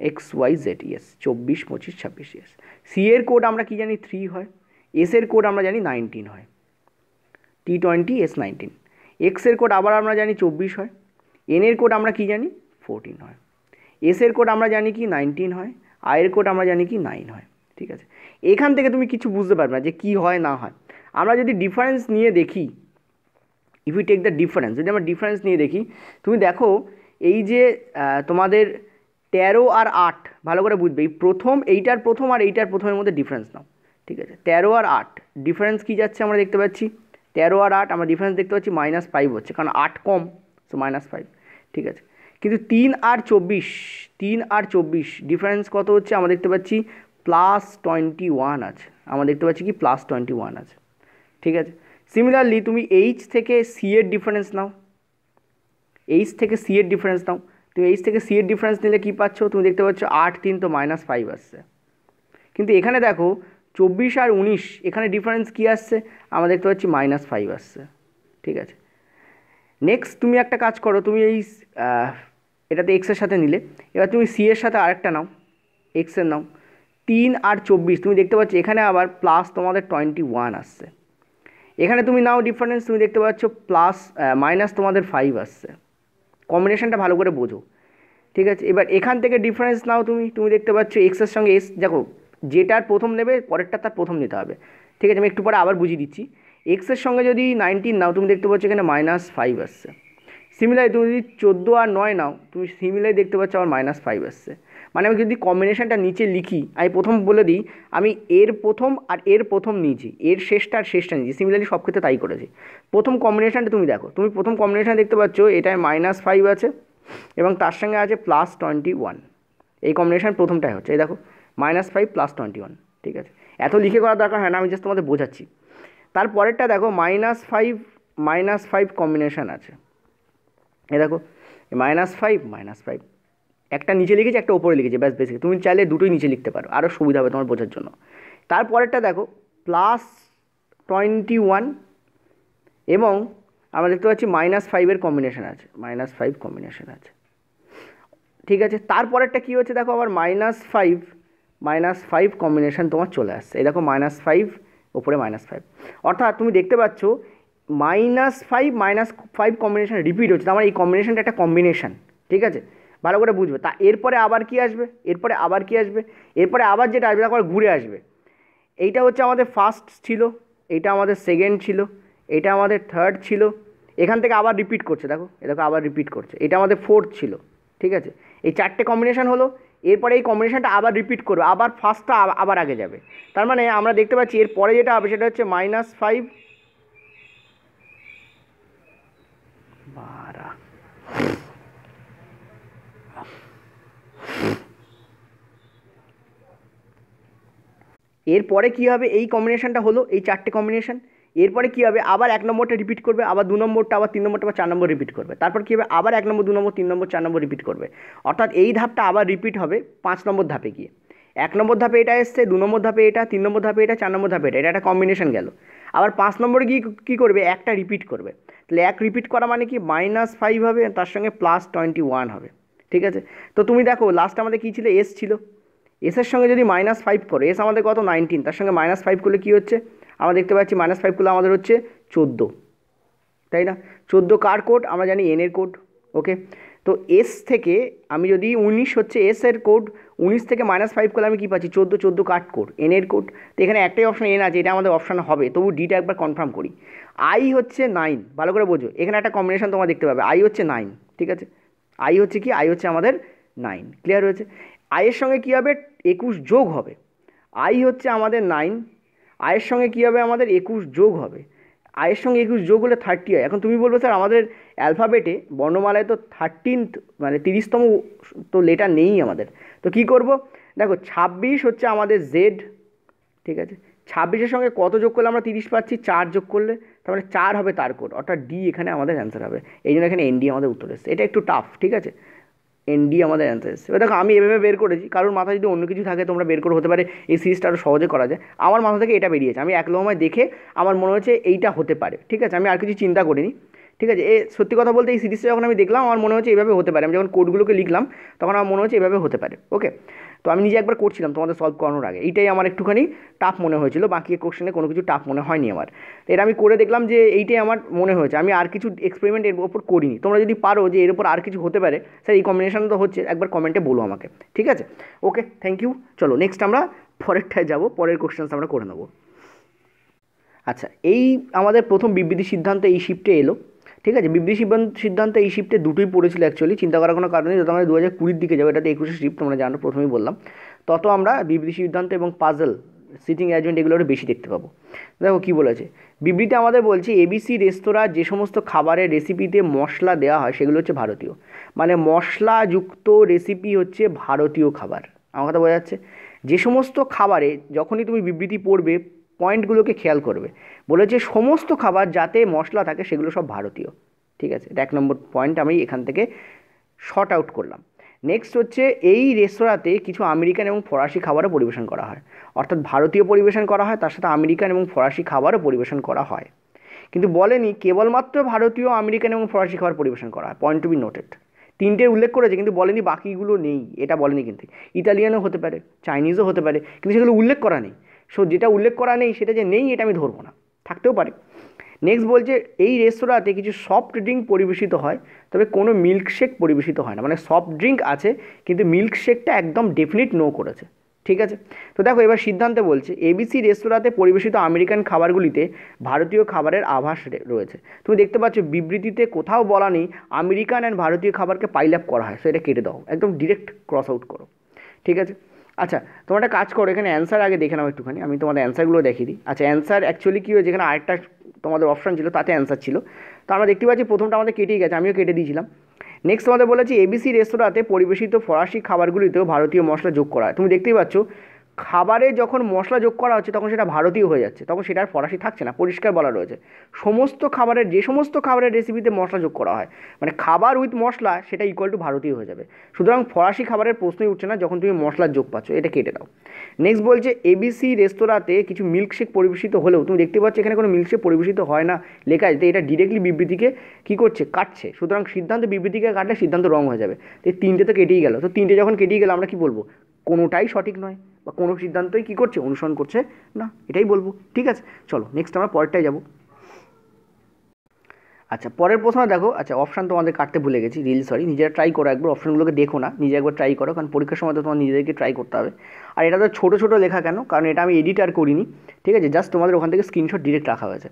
[SPEAKER 1] এক্স ওয়াই জেড ইয়েস চব্বিশ পঁচিশ ছাব্বিশ ইয়েস সি এর কোড আমরা কী জানি থ্রি হয় এস এর কোড আমরা জানি নাইনটিন হয় টি টোয়েন্টি এস নাইনটিন এক্সের কোড আবার আমরা জানি চব্বিশ হয় এনের কোড আমরা কি জানি ফোরটিন হয় এসের কোড আমরা জানি কি নাইনটিন হয় আয়ের কোড আমরা জানি কি নাইন হয় ঠিক আছে এখান থেকে তুমি কিছু বুঝতে পারবে না যে কি হয় না হয় আমরা যদি ডিফারেন্স নিয়ে দেখি if you take the difference যদি আমরা ডিফারেন্স নিয়ে দেখি তুমি দেখো এই যে তোমাদের তেরো আর আট ভালো করে বুঝবে এই প্রথম এইটার প্রথম আর এইটার প্রথমের মধ্যে ডিফারেন্স নাও ঠিক আছে তেরো আর আট ডিফারেন্স কী যাচ্ছে আমরা দেখতে পাচ্ছি তেরো আর আট আমরা ডিফারেন্স দেখতে পাচ্ছি মাইনাস ফাইভ হচ্ছে কারণ আট কম সো মাইনাস ফাইভ ঠিক আছে কিন্তু তিন আর চব্বিশ তিন আর চব্বিশ ডিফারেন্স কত হচ্ছে আমরা দেখতে পাচ্ছি প্লাস টোয়েন্টি ওয়ান আছে আমরা দেখতে পাচ্ছি কি প্লাস টোয়েন্টি ওয়ান আছে ঠিক আছে সিমিলারলি তুমি এইচ থেকে সি এর ডিফারেন্স নাও এইচ থেকে সি এর ডিফারেন্স নাও তুমি এইচ থেকে সি এর ডিফারেন্স নিলে কী পাচ্ছ তুমি দেখতে পাচ্ছ আট তিন তো মাইনাস ফাইভ আসছে কিন্তু এখানে দেখো চব্বিশ আর উনিশ এখানে ডিফারেন্স কি আসছে আমরা দেখতে পাচ্ছি মাইনাস ফাইভ আসছে ঠিক আছে নেক্সট তুমি একটা কাজ করো তুমি এই এটাতে এক্সের সাথে নিলে এবার তুমি সি এর সাথে আরেকটা নাও এক্সের নাও তিন আর চব্বিশ তুমি দেখতে পাচ্ছ এখানে আবার প্লাস তোমাদের টোয়েন্টি ওয়ান আসছে এখানে তুমি নাও ডিফারেন্স তুমি দেখতে পাচ্ছ প্লাস মাইনাস তোমাদের ফাইভ আসছে কম্বিনেশনটা ভালো করে বোঝো ঠিক আছে এবার এখান থেকে ডিফারেন্স নাও তুমি তুমি দেখতে পাচ্ছ এক্সের সঙ্গে এস দেখো যেটার প্রথম নেবে পরেরটা তার প্রথম নিতে হবে ঠিক আছে আমি একটু পরে আবার বুঝিয়ে দিচ্ছি এক্সের সঙ্গে যদি নাইনটিন নাও তুমি দেখতে পাচ্ছ এখানে মাইনাস ফাইভ আসছে সিমিলারি তুমি যদি চোদ্দো আর নয় নাও তুমি সিমিলারি দেখতে পাচ্ছ আমার মাইনাস ফাইভ আসছে মানে আমি যদি কম্বিনেশানটা নিচে লিখি আমি প্রথম বলে দিই আমি এর প্রথম আর এর প্রথম নিয়েছি এর শেষটা আর শেষটা নিয়েছি সিমিলারি সব ক্ষেত্রে তাই করেছি প্রথম কম্বিনেশানটা তুমি দেখো তুমি প্রথম কম্বিনেশান দেখতে পাচ্ছ এটায় মাইনাস ফাইভ আছে এবং তার সঙ্গে আছে প্লাস টোয়েন্টি ওয়ান এই কম্বিনেশান প্রথমটাই হচ্ছে এই দেখো minus five plus twenty one ঠিক আছে এত লিখে করার দরকার হয় না আমি জাস্ট তোমাদের বোঝাচ্ছি তারপরেরটা দেখো minus five minus five combination আছে এ দেখো মাইনাস ফাইভ মাইনাস ফাইভ একটা নিচে লিখেছে একটা ওপরে লিখেছে ব্যাস বেসিক তুমি চাইলে দুটোই নিচে লিখতে পারো আরও সুবিধা হবে তোমার বোঝার জন্য তারপরেরটা দেখো প্লাস টোয়েন্টি ওয়ান এবং আমরা দেখতে পাচ্ছি মাইনাস ফাইভের কম্বিনেশান আছে মাইনাস ফাইভ কম্বিনেশান আছে ঠিক আছে তারপরেরটা কী হচ্ছে দেখো আবার minus five minus five combination তোমার চলে আসছে এই দেখো মাইনাস ফাইভ ওপরে মাইনাস ফাইভ অর্থাৎ তুমি দেখতে পাচ্ছ minus five minus five combination repeat হচ্ছে আমার মানে এই কম্বিনেশানটা একটা কম্বিনেশান ঠিক আছে ভালো করে বুঝবে তা এরপরে আবার কি আসবে এরপরে আবার কি আসবে এরপরে আবার যেটা আসবে আবার ঘুরে আসবে এইটা হচ্ছে আমাদের ফার্স্ট ছিল এটা আমাদের সেকেন্ড ছিল এটা আমাদের থার্ড ছিল এখান থেকে আবার রিপিট করছে দেখো এ দেখো আবার রিপিট করছে এটা আমাদের ফোর্থ ছিল ঠিক আছে এই চারটে কম্বিনেশান হলো এরপরে এই কম্বিনেশানটা আবার রিপিট করবে আবার ফার্স্টটা আবার আগে যাবে তার মানে আমরা দেখতে পাচ্ছি এর পরে যেটা হবে সেটা হচ্ছে মাইনাস ফাইভ এরপরে কী হবে এই কম্বিনেশানটা হলো এই চারটে কম্বিনেশান এরপরে কী হবে আবার এক নম্বরটা রিপিট করবে আবার দু নম্বরটা আবার তিন নম্বরটা আবার চার নম্বর রিপিট করবে তারপর কী হবে আবার এক নম্বর দু নম্বর তিন নম্বর চার নম্বর রিপিট করবে অর্থাৎ এই ধাপটা আবার রিপিট হবে পাঁচ নম্বর ধাপে গিয়ে এক নম্বর ধাপে এটা এসছে দু নম্বর ধাপে এটা তিন নম্বর ধাপে এটা চার নম্বর ধাপে এটা এটা একটা কম্বিনেশন গেল আবার পাঁচ নম্বরে গিয়ে কী করবে একটা রিপিট করবে তাহলে এক রিপিট করা মানে কি মাইনাস ফাইভ হবে তার সঙ্গে প্লাস টোয়েন্টি ওয়ান হবে ঠিক আছে তো তুমি দেখো লাস্ট আমাদের কী ছিল এস ছিল এসের সঙ্গে যদি মাইনাস ফাইভ করো এস আমাদের কত নাইনটিন তার সঙ্গে মাইনাস ফাইভ করলে কী হচ্ছে আমরা দেখতে পাচ্ছি মাইনাস ফাইভ করলে আমাদের হচ্ছে চোদ্দো তাই না চোদ্দো কার কোড আমরা জানি এনের কোড ওকে তো এস থেকে আমি যদি উনিশ হচ্ছে এস এর কোড উনিশ থেকে মাইনাস ফাইভ করলে আমি কী পাচ্ছি চোদ্দো চোদ্দো কাট কোড এন এর কোড তো এখানে একটাই অপশান এন আছে এটা আমাদের অপশান হবে তবু ডিটা একবার কনফার্ম করি আই হচ্ছে নাইন ভালো করে বোঝো এখানে একটা কম্বিনেশন তোমরা দেখতে পাবে আই হচ্ছে নাইন ঠিক আছে আই হচ্ছে কি আই হচ্ছে আমাদের নাইন ক্লিয়ার হয়েছে আইয়ের সঙ্গে কী হবে একুশ যোগ হবে আই হচ্ছে আমাদের নাইন আয়ের সঙ্গে কী হবে আমাদের একুশ যোগ হবে আয়ের সঙ্গে একুশ যোগ হলে থার্টি হয় এখন তুমি বলবো স্যার আমাদের অ্যালফাবেটে বর্ণমালায় তো থার্টিনথ মানে তিরিশতম তো লেটার নেই আমাদের তো কি করব দেখো ছাব্বিশ হচ্ছে আমাদের জেড ঠিক আছে ছাব্বিশের সঙ্গে কত যোগ করলে আমরা তিরিশ পাচ্ছি চার যোগ করলে তার মানে চার হবে তার কোড অর্থাৎ ডি এখানে আমাদের অ্যান্সার হবে এই জন্য এখানে এনডি আমাদের উত্তর এসছে এটা একটু টাফ ঠিক আছে এন ডি আমাদের অ্যান্সার এসছে এবার দেখো আমি এভাবে বের করেছি কারোর মাথায় যদি অন্য কিছু থাকে তোমরা বের করে হতে পারে এই সিরিজটা আরও সহজে করা যায় আমার মাথা থেকে এটা বেরিয়েছে আমি এক লোমায় দেখে আমার মনে হচ্ছে এইটা হতে পারে ঠিক আছে আমি আর কিছু চিন্তা করিনি ঠিক আছে এ সত্যি কথা বলতে এই সিরিজটা যখন আমি দেখলাম আমার মনে হচ্ছে এইভাবে হতে পারে আমি যখন কোডগুলোকে লিখলাম তখন আমার মনে হচ্ছে এভাবে হতে পারে ওকে তো আমি নিজে একবার করছিলাম তোমাদের সলভ করানোর আগে এইটাই আমার একটুখানি টাফ মনে হয়েছিল বাকি কোশ্চেনে কোনো কিছু টাফ মনে হয়নি আমার এটা আমি করে দেখলাম যে এইটাই আমার মনে হয়েছে আমি আর কিছু এক্সপেরিমেন্ট এর ওপর করিনি তোমরা যদি পারো যে এর ওপর আর কিছু হতে পারে স্যার এই কম্বিনেশন তো হচ্ছে একবার কমেন্টে বলো আমাকে ঠিক আছে ওকে থ্যাংক ইউ চলো নেক্সট আমরা পরেরটায় যাবো পরের কোশ্চেন্স আমরা করে নেবো আচ্ছা এই আমাদের প্রথম বিবৃতি সিদ্ধান্ত এই শিফটে এলো ঠিক আছে বিবৃতি সিদ্ধান্ত সিদ্ধান্তে এই শিফটে দুটোই পড়েছিল অ্যাকচুয়ালি চিন্তা করার কোনো কারণে যত আমরা দু হাজার কুড়ির দিকে যাবো এটাতে একুশে শিফট আমরা জানো প্রথমেই বললাম তত আমরা বিবৃতি সিদ্ধান্ত এবং পাজল সিটিং অ্যারেঞ্জমেন্ট এগুলো বেশি দেখতে পাবো দেখো কী বলেছে বিবৃতি আমাদের বলছে এবিসি রেস্তোরাঁ যে সমস্ত খাবারের রেসিপিতে মশলা দেওয়া হয় সেগুলো হচ্ছে ভারতীয় মানে মশলাযুক্ত রেসিপি হচ্ছে ভারতীয় খাবার আমার কথা বোঝা যাচ্ছে যে সমস্ত খাবারে যখনই তুমি বিবৃতি পড়বে পয়েন্টগুলোকে খেয়াল করবে বলেছে সমস্ত খাবার যাতে মশলা থাকে সেগুলো সব ভারতীয় ঠিক আছে এক নম্বর পয়েন্ট আমি এখান থেকে শর্ট আউট করলাম নেক্সট হচ্ছে এই রেস্তোরাঁতে কিছু আমেরিকান এবং ফরাসি খাবারও পরিবেশন করা হয় অর্থাৎ ভারতীয় পরিবেশন করা হয় তার সাথে আমেরিকান এবং ফরাসি খাবারও পরিবেশন করা হয় কিন্তু বলেনি কেবলমাত্র ভারতীয় আমেরিকান এবং ফরাসি খাবার পরিবেশন করা হয় পয়েন্ট টু বি নোটেড তিনটে উল্লেখ করেছে কিন্তু বলেনি বাকিগুলো নেই এটা বলেনি কিন্তু ইতালিয়ানও হতে পারে চাইনিজও হতে পারে কিন্তু সেগুলো উল্লেখ করা নেই সো যেটা উল্লেখ করা নেই সেটা যে নেই এটা আমি ধরবো না থাকতেও পারে নেক্সট বলছে এই রেস্তোরাঁতে কিছু সফট ড্রিঙ্ক পরিবেশিত হয় তবে কোনো মিল্কশেক পরিবেশিত হয় না মানে সফট ড্রিঙ্ক আছে কিন্তু মিল্কশেকটা একদম ডেফিনিট নো করেছে ঠিক আছে তো দেখো এবার সিদ্ধান্তে বলছে এবিসি রেস্তোরাঁতে পরিবেশিত আমেরিকান খাবারগুলিতে ভারতীয় খাবারের আভাস রয়েছে তুমি দেখতে পাচ্ছ বিবৃতিতে কোথাও বলা নেই আমেরিকান অ্যান্ড ভারতীয় খাবারকে পাইল আপ করা হয় সো এটা কেটে দাও একদম ডিরেক্ট ক্রস আউট করো ঠিক আছে আচ্ছা তোমার একটা কাজ করো এখানে অ্যান্সার আগে দেখে নাও একটুখানি আমি তোমাদের অ্যান্সারগুলো দেখিয়ে দিই আচ্ছা অ্যান্সার অ্যাকচুয়ালি কী হয়েছে এখানে আরেকটা তোমাদের অপশান ছিল তাতে অ্যান্সার ছিল তো আমরা দেখতে পাচ্ছি প্রথমটা আমাদের কেটেই গেছে আমিও কেটে দিয়েছিলাম নেক্সট তোমাদের বলেছি এবিসি রেস্তোরাঁতে পরিবেশিত ফরাসি খাবারগুলিতেও ভারতীয় মশলা যোগ করা তুমি দেখতেই পাচ্ছ খাবারে যখন মশলা যোগ করা হচ্ছে তখন সেটা ভারতীয় হয়ে যাচ্ছে তখন সেটা আর ফরাসি থাকছে না পরিষ্কার বলা রয়েছে সমস্ত খাবারের যে সমস্ত খাবারের রেসিপিতে মশলা যোগ করা হয় মানে খাবার উইথ মশলা সেটা ইকুয়াল টু ভারতীয় হয়ে যাবে সুতরাং ফরাসি খাবারের প্রশ্নই উঠছে না যখন তুমি মশলার যোগ পাচ্ছ এটা কেটে দাও নেক্সট বলছে এবিসি রেস্তোরাঁতে কিছু মিল্কশেক পরিবেশিত হলেও তুমি দেখতে পাচ্ছ এখানে কোনো মিল্কশেক পরিবেশিত হয় না লেখা আছে এটা ডিরেক্টলি বিবৃতিকে কী করছে কাটছে সুতরাং সিদ্ধান্ত বিবৃতিকে কাটলে সিদ্ধান্ত রং হয়ে যাবে তো তিনটে তো কেটেই গেল তো তিনটে যখন কেটেই গেলো আমরা কি বলবো কোনোটাই সঠিক নয় বা কোনো সিদ্ধান্তই কী করছে অনুসরণ করছে না এটাই বলবো ঠিক আছে চলো নেক্সট আমরা পরেরটাই যাবো আচ্ছা পরের প্রশ্ন দেখো আচ্ছা অপশান তোমাদের কাটতে ভুলে গেছি রিল সরি নিজেরা ট্রাই করো একবার অপশানগুলোকে দেখো না নিজে একবার ট্রাই করো কারণ পরীক্ষার সময় তো তোমার নিজেদেরকে ট্রাই করতে হবে আর এটা তো ছোটো ছোটো লেখা কেন কারণ এটা আমি এডিট আর করিনি ঠিক আছে জাস্ট তোমাদের ওখান থেকে স্ক্রিনশট ডিরেক্ট রাখা হয়েছে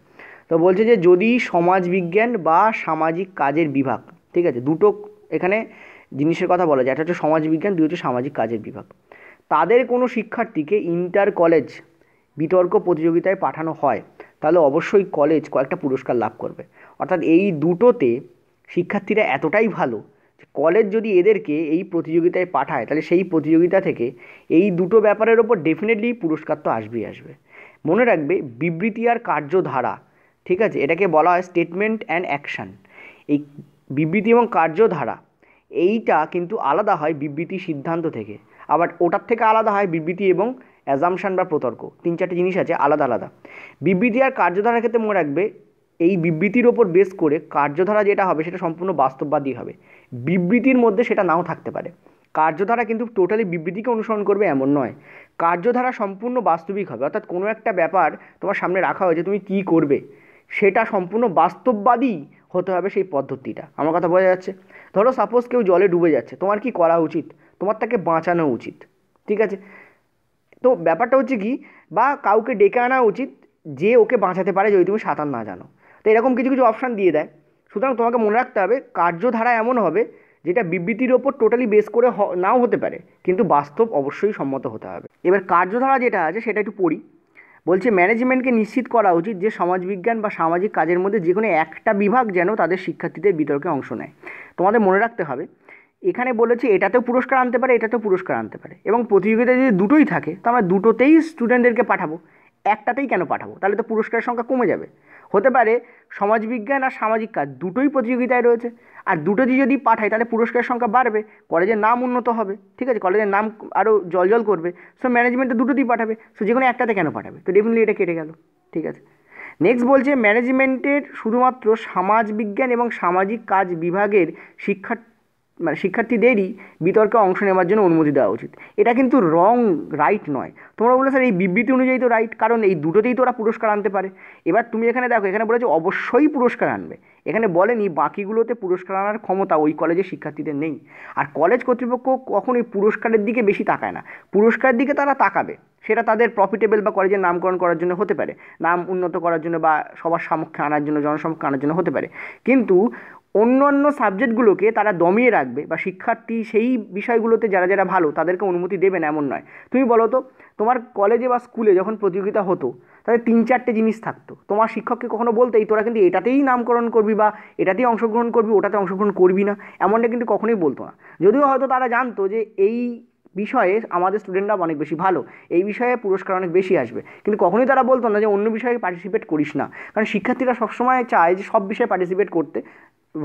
[SPEAKER 1] তো বলছে যে যদি সমাজবিজ্ঞান বা সামাজিক কাজের বিভাগ ঠিক আছে দুটো এখানে জিনিসের কথা বলা যায় একটা হচ্ছে সমাজবিজ্ঞান দুই হচ্ছে সামাজিক কাজের বিভাগ তাদের কোনো শিক্ষার্থীকে ইন্টার কলেজ বিতর্ক প্রতিযোগিতায় পাঠানো হয় তাহলে অবশ্যই কলেজ কয়েকটা পুরস্কার লাভ করবে অর্থাৎ এই দুটোতে শিক্ষার্থীরা এতটাই ভালো কলেজ যদি এদেরকে এই প্রতিযোগিতায় পাঠায় তাহলে সেই প্রতিযোগিতা থেকে এই দুটো ব্যাপারের ওপর ডেফিনেটলি পুরস্কার তো আসবেই আসবে মনে রাখবে বিবৃতি আর কার্যধারা ঠিক আছে এটাকে বলা হয় স্টেটমেন্ট অ্যান্ড অ্যাকশান এই বিবৃতি এবং কার্যধারা এইটা কিন্তু আলাদা হয় বিবৃতি সিদ্ধান্ত থেকে আবার ওটার থেকে আলাদা হয় বিবৃতি এবং অ্যাজামশান বা প্রতর্ক তিন চারটে জিনিস আছে আলাদা আলাদা বিবৃতি আর কার্যধারার ক্ষেত্রে মনে রাখবে এই বিবৃতির ওপর বেস করে কার্যধারা যেটা হবে সেটা সম্পূর্ণ বাস্তববাদী হবে বিবৃতির মধ্যে সেটা নাও থাকতে পারে কার্যধারা কিন্তু টোটালি বিবৃতিকে অনুসরণ করবে এমন নয় কার্যধারা সম্পূর্ণ বাস্তবিক হবে অর্থাৎ কোনো একটা ব্যাপার তোমার সামনে রাখা হয়েছে তুমি কি করবে সেটা সম্পূর্ণ বাস্তববাদী হতে হবে সেই পদ্ধতিটা আমার কথা বোঝা যাচ্ছে ধরো সাপোজ কেউ জলে ডুবে যাচ্ছে তোমার কি করা উচিত তোমার তাকে বাঁচানো উচিত ঠিক আছে তো ব্যাপারটা হচ্ছে কি বা কাউকে ডেকে আনা উচিত যে ওকে বাঁচাতে পারে যদি তুমি সাঁতার না জানো তো এরকম কিছু কিছু অপশান দিয়ে দেয় সুতরাং তোমাকে মনে রাখতে হবে কার্যধারা এমন হবে যেটা বিবৃতির ওপর টোটালি বেস করে নাও হতে পারে কিন্তু বাস্তব অবশ্যই সম্মত হতে হবে এবার কার্যধারা যেটা আছে সেটা একটু পড়ি বলছে ম্যানেজমেন্টকে নিশ্চিত করা উচিত যে সমাজবিজ্ঞান বা সামাজিক কাজের মধ্যে যে কোনো একটা বিভাগ যেন তাদের শিক্ষার্থীদের বিতর্কে অংশ নেয় তোমাদের মনে রাখতে হবে এখানে বলেছে এটাতেও পুরস্কার আনতে পারে এটাতেও পুরস্কার আনতে পারে এবং প্রতিযোগিতা যদি দুটোই থাকে তো আমরা দুটোতেই স্টুডেন্টদেরকে পাঠাবো একটাতেই কেন পাঠাবো তাহলে তো পুরস্কারের সংখ্যা কমে যাবে হতে পারে সমাজবিজ্ঞান আর সামাজিক কাজ দুটোই প্রতিযোগিতায় রয়েছে আর দুটো দিয়ে যদি পাঠাই তাহলে পুরস্কারের সংখ্যা বাড়বে কলেজের নাম উন্নত হবে ঠিক আছে কলেজের নাম আরও জলজল করবে সো দুটো দিয়ে পাঠাবে সো যে কোনো একটাতে কেন পাঠাবে তো ডেফিনেটলি এটা কেটে গেল ঠিক আছে নেক্সট বলছে ম্যানেজমেন্টের শুধুমাত্র সমাজবিজ্ঞান এবং সামাজিক কাজ বিভাগের শিক্ষার্থী মানে শিক্ষার্থীদেরই বিতর্কে অংশ নেওয়ার জন্য অনুমতি দেওয়া উচিত এটা কিন্তু রং রাইট নয় তোমরা বললে স্যার এই বিবৃতি অনুযায়ী তো রাইট কারণ এই দুটোতেই তো ওরা পুরস্কার আনতে পারে এবার তুমি এখানে দেখো এখানে বলেছো অবশ্যই পুরস্কার আনবে এখানে বলেনি বাকিগুলোতে পুরস্কার আনার ক্ষমতা ওই কলেজের শিক্ষার্থীদের নেই আর কলেজ কর্তৃপক্ষ কখনোই পুরস্কারের দিকে বেশি তাকায় না পুরস্কারের দিকে তারা তাকাবে সেটা তাদের প্রফিটেবল বা কলেজের নামকরণ করার জন্য হতে পারে নাম উন্নত করার জন্য বা সবার সামক্ষে আনার জন্য জনসমক্ষে আনার জন্য হতে পারে কিন্তু অন্য অন্য সাবজেক্টগুলোকে তারা দমিয়ে রাখবে বা শিক্ষার্থী সেই বিষয়গুলোতে যারা যারা ভালো তাদেরকে অনুমতি দেবে না এমন নয় তুমি বলো তো তোমার কলেজে বা স্কুলে যখন প্রতিযোগিতা হতো তাদের তিন চারটে জিনিস থাকতো তোমার শিক্ষককে কখনো বলতে এই তোরা কিন্তু এটাতেই নামকরণ করবি বা এটাতেই অংশগ্রহণ করবি ওটাতে অংশগ্রহণ করবি না এমনটা কিন্তু কখনোই বলতো না যদিও হয়তো তারা জানতো যে এই বিষয়ে আমাদের স্টুডেন্টরা অনেক বেশি ভালো এই বিষয়ে পুরস্কার অনেক বেশি আসবে কিন্তু কখনোই তারা বলতো না যে অন্য বিষয়ে পার্টিসিপেট করিস না কারণ শিক্ষার্থীরা সবসময় চায় যে সব বিষয়ে পার্টিসিপেট করতে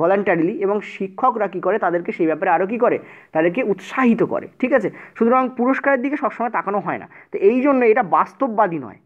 [SPEAKER 1] ভলান্টারিলি এবং শিক্ষকরা কী করে তাদেরকে সেই ব্যাপারে আরও কী করে তাদেরকে উৎসাহিত করে ঠিক আছে সুতরাং পুরস্কারের দিকে সবসময় তাকানো হয় না তো এই জন্য এটা বাস্তববাদী নয়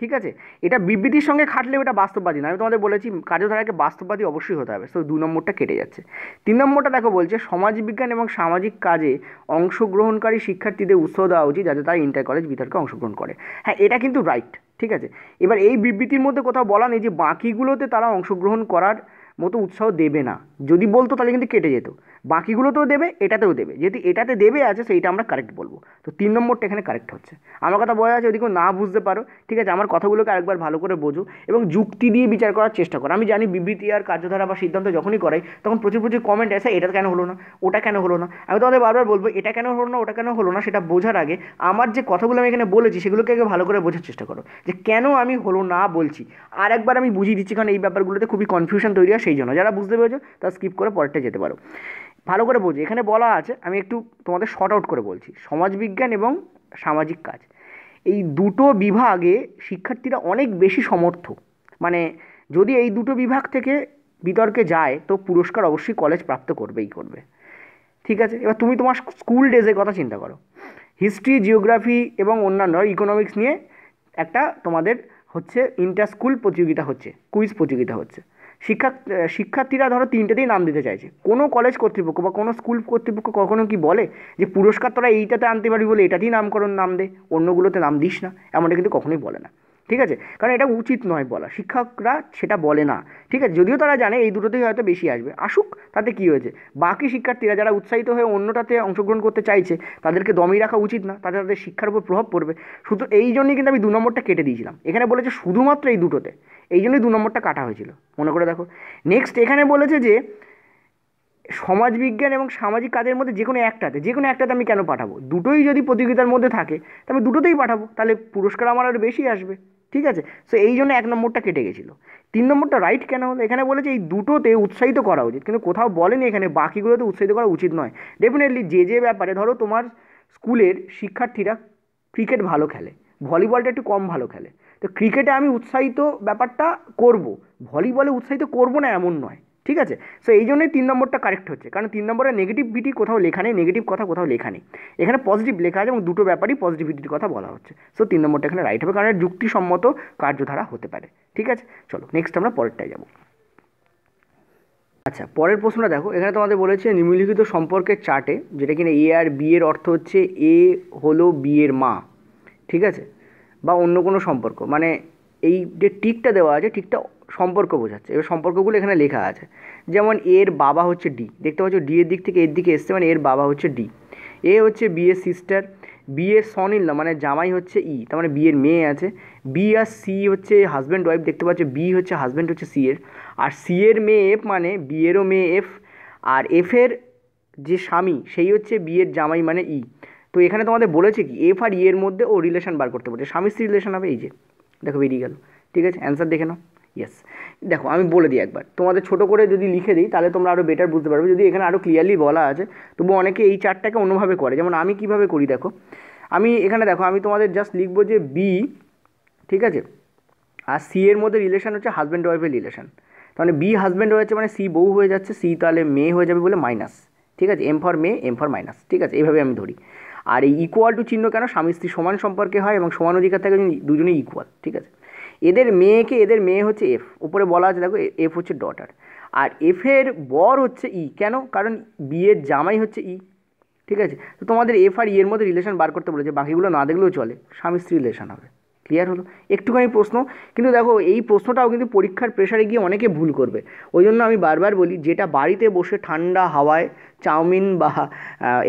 [SPEAKER 1] ঠিক আছে এটা বিবৃতির সঙ্গে খাটলেও এটা বাস্তববাদী না আমি তোমাদের বলেছি কার্যধারাকে বাস্তববাদী অবশ্যই হতে হবে তো দু নম্বরটা কেটে যাচ্ছে তিন নম্বরটা দেখো বলছে সমাজবিজ্ঞান এবং সামাজিক কাজে অংশগ্রহণকারী শিক্ষার্থীদের উৎসাহ দেওয়া উচিত যাতে তারা ইন্টার কলেজ বিতর্কে অংশগ্রহণ করে হ্যাঁ এটা কিন্তু রাইট ঠিক আছে এবার এই বিবৃতির মধ্যে কোথাও বলা নেই যে বাকিগুলোতে তারা অংশগ্রহণ করার মতো উৎসাহ দেবে না যদি বলতো তাহলে কিন্তু কেটে যেত বাকিগুলোতেও দেবে এটাতেও দেবে যেহেতু এটাতে দেবে আছে সেইটা আমরা কারেক্ট বলবো তো তিন নম্বরটা এখানে কারেক্ট হচ্ছে আমার কথা বোঝা আছে ওদিকেও না বুঝতে পারো ঠিক আছে আমার কথাগুলোকে আরেকবার ভালো করে বোঝো এবং যুক্তি দিয়ে বিচার করার চেষ্টা করো আমি জানি বিবৃতি আর কার্যধারা বা সিদ্ধান্ত যখনই করাই তখন প্রচুর প্রচুর কমেন্ট আসে এটা কেন হলো না ওটা কেন হলো না আমি তোমাদের বারবার বলবো এটা কেন হলো না ওটা কেন হলো না সেটা বোঝার আগে আমার যে কথাগুলো আমি এখানে বলেছি সেগুলোকে আগে ভালো করে বোঝার চেষ্টা করো যে কেন আমি হলো না বলছি আর একবার আমি বুঝিয়ে দিচ্ছি কারণ এই ব্যাপারগুলোতে খুবই কনফিউশন তৈরি হয় সেই জন্য যারা বুঝতে পেরেছো তা স্কিপ করে পরেরটা যেতে পারো ভালো করে বুঝি এখানে বলা আছে আমি একটু তোমাদের শর্ট আউট করে বলছি সমাজবিজ্ঞান এবং সামাজিক কাজ এই দুটো বিভাগে শিক্ষার্থীরা অনেক বেশি সমর্থ মানে যদি এই দুটো বিভাগ থেকে বিতর্কে যায় তো পুরস্কার অবশ্যই কলেজ প্রাপ্ত করবেই করবে ঠিক আছে এবার তুমি তোমার স্কুল ডেজের কথা চিন্তা করো হিস্ট্রি জিওগ্রাফি এবং অন্যান্য ইকোনমিক্স নিয়ে একটা তোমাদের হচ্ছে ইন্টার স্কুল প্রতিযোগিতা হচ্ছে কুইজ প্রতিযোগিতা হচ্ছে শিক্ষা শিক্ষার্থীরা ধরো তিনটেতেই নাম দিতে চাইছে কোনো কলেজ কর্তৃপক্ষ বা কোনো স্কুল কর্তৃপক্ষ কখনো কি বলে যে পুরস্কার তোরা এইটাতে আনতে পারবি বলে এটাতেই নামকরণ নাম দে অন্যগুলোতে নাম দিস না এমনটা কিন্তু কখনোই বলে না ঠিক আছে কারণ এটা উচিত নয় বলা শিক্ষকরা সেটা বলে না ঠিক আছে যদিও তারা জানে এই দুটোতেই হয়তো বেশি আসবে আসুক তাতে কি হয়েছে বাকি শিক্ষার্থীরা যারা উৎসাহিত হয়ে অন্যটাতে অংশগ্রহণ করতে চাইছে তাদেরকে দমিয়ে রাখা উচিত না তাতে তাদের শিক্ষার উপর প্রভাব পড়বে শুধু এই জন্যই কিন্তু আমি দু নম্বরটা কেটে দিয়েছিলাম এখানে বলেছে শুধুমাত্র এই দুটোতে এই জন্যই দু নম্বরটা কাটা হয়েছিল মনে করে দেখো নেক্সট এখানে বলেছে যে সমাজবিজ্ঞান এবং সামাজিক কাজের মধ্যে যে কোনো একটাতে যে কোনো একটাতে আমি কেন পাঠাবো দুটোই যদি প্রতিযোগিতার মধ্যে থাকে তাহলে দুটোতেই পাঠাবো তাহলে পুরস্কার আমার আরও বেশি আসবে ঠিক আছে সো এই জন্য এক নম্বরটা কেটে গেছিলো তিন নম্বরটা রাইট কেন হলো এখানে বলেছে এই দুটোতে উৎসাহিত করা উচিত কিন্তু কোথাও বলেনি এখানে বাকিগুলোতে উৎসাহিত করা উচিত নয় ডেফিনেটলি যে যে ব্যাপারে ধরো তোমার স্কুলের শিক্ষার্থীরা ক্রিকেট ভালো খেলে ভলিবলটা একটু কম ভালো খেলে তো ক্রিকেটে আমি উৎসাহিত ব্যাপারটা করব ভলিবলে উৎসাহিত করব না এমন নয় ঠিক আছে সো এই জন্যই তিন নম্বরটা কারেক্ট হচ্ছে কারণ তিন নম্বরে নেগেটিভিটি কোথাও লেখা নেই নেগেটিভ কথা কোথাও লেখা নেই এখানে পজিটিভ লেখা আছে এবং দুটো ব্যাপারই পজিটিভিটির কথা বলা হচ্ছে সো তিন নম্বরটা এখানে রাইট হবে কারণ যুক্তিসম্মত কার্যধারা হতে পারে ঠিক আছে চলো নেক্সট আমরা পরেরটায় যাবো আচ্ছা পরের প্রশ্নটা দেখো এখানে তোমাদের বলেছে নিম্নলিখিত সম্পর্কের চার্টে যেটা কিনা এ আর বি এর অর্থ হচ্ছে এ হলো বি এর মা ঠিক আছে বা অন্য কোনো সম্পর্ক মানে এই যে টিকটা দেওয়া আছে টিকটা সম্পর্ক বোঝাচ্ছে এবার সম্পর্কগুলো এখানে লেখা আছে যেমন এর বাবা হচ্ছে ডি দেখতে পাচ্ছ ডি এর দিক থেকে এর দিকে এসছে মানে এর বাবা হচ্ছে ডি এ হচ্ছে বি এর সিস্টার বি এর সনিল মানে জামাই হচ্ছে ই তার মানে বিয়ের মেয়ে আছে বি আর সি হচ্ছে হাজব্যান্ড ওয়াইফ দেখতে পাচ্ছ বি হচ্ছে হাজব্যান্ড হচ্ছে সি এর আর সি এর মেয়ে এফ মানে বিয়েরও মেয়ে এফ আর এফের যে স্বামী সেই হচ্ছে বিয়ের জামাই মানে ই তো এখানে তোমাদের বলেছে কি এফ আর ই এর মধ্যে ও রিলেশন বার করতে পারছে স্বামী স্ত্রী রিলেশন হবে এই যে দেখো বেরিয়ে গেল ঠিক আছে অ্যান্সার দেখে নাও ইয়েস দেখো আমি বলে দিই একবার তোমাদের ছোটো করে যদি লিখে দিই তাহলে তোমরা আরও বেটার বুঝতে পারবে যদি এখানে আরও ক্লিয়ারলি বলা আছে তবু অনেকে এই চারটাকে অন্যভাবে করে যেমন আমি কিভাবে করি দেখো আমি এখানে দেখো আমি তোমাদের জাস্ট লিখবো যে বি ঠিক আছে আর সি এর মধ্যে রিলেশান হচ্ছে হাজব্যান্ড ওয়াইফের রিলেশান তাহলে বি হাজব্যান্ড হয়েছে মানে সি মানে বউ হয়ে যাচ্ছে সি তাহলে মেয়ে হয়ে যাবে বলে মাইনাস ঠিক আছে এম ফর মে এম ফর মাইনাস ঠিক আছে এইভাবে আমি ধরি আর এই ইকুয়াল টু চিহ্ন কেন স্বামী স্ত্রী সমান সম্পর্কে হয় এবং সমান অধিকার থাকে দুজনেই ইকুয়াল ঠিক আছে এদের মেয়েকে এদের মেয়ে হচ্ছে এফ উপরে বলা আছে দেখো এফ হচ্ছে ডটার আর এফের বর হচ্ছে ই e, কেন কারণ বিয়ের জামাই হচ্ছে ই e, ঠিক আছে তো তোমাদের এফ আর ইয়ের e মধ্যে রিলেশন বার করতে বলেছে বাকিগুলো না দেখলেও চলে স্বামী স্ত্রী রিলেশন হবে ক্লিয়ার হলো একটুখানি প্রশ্ন কিন্তু দেখো এই প্রশ্নটাও কিন্তু পরীক্ষার প্রেশারে গিয়ে অনেকে ভুল করবে ওই জন্য আমি বারবার বলি যেটা বাড়িতে বসে ঠান্ডা হাওয়ায় চাউমিন বা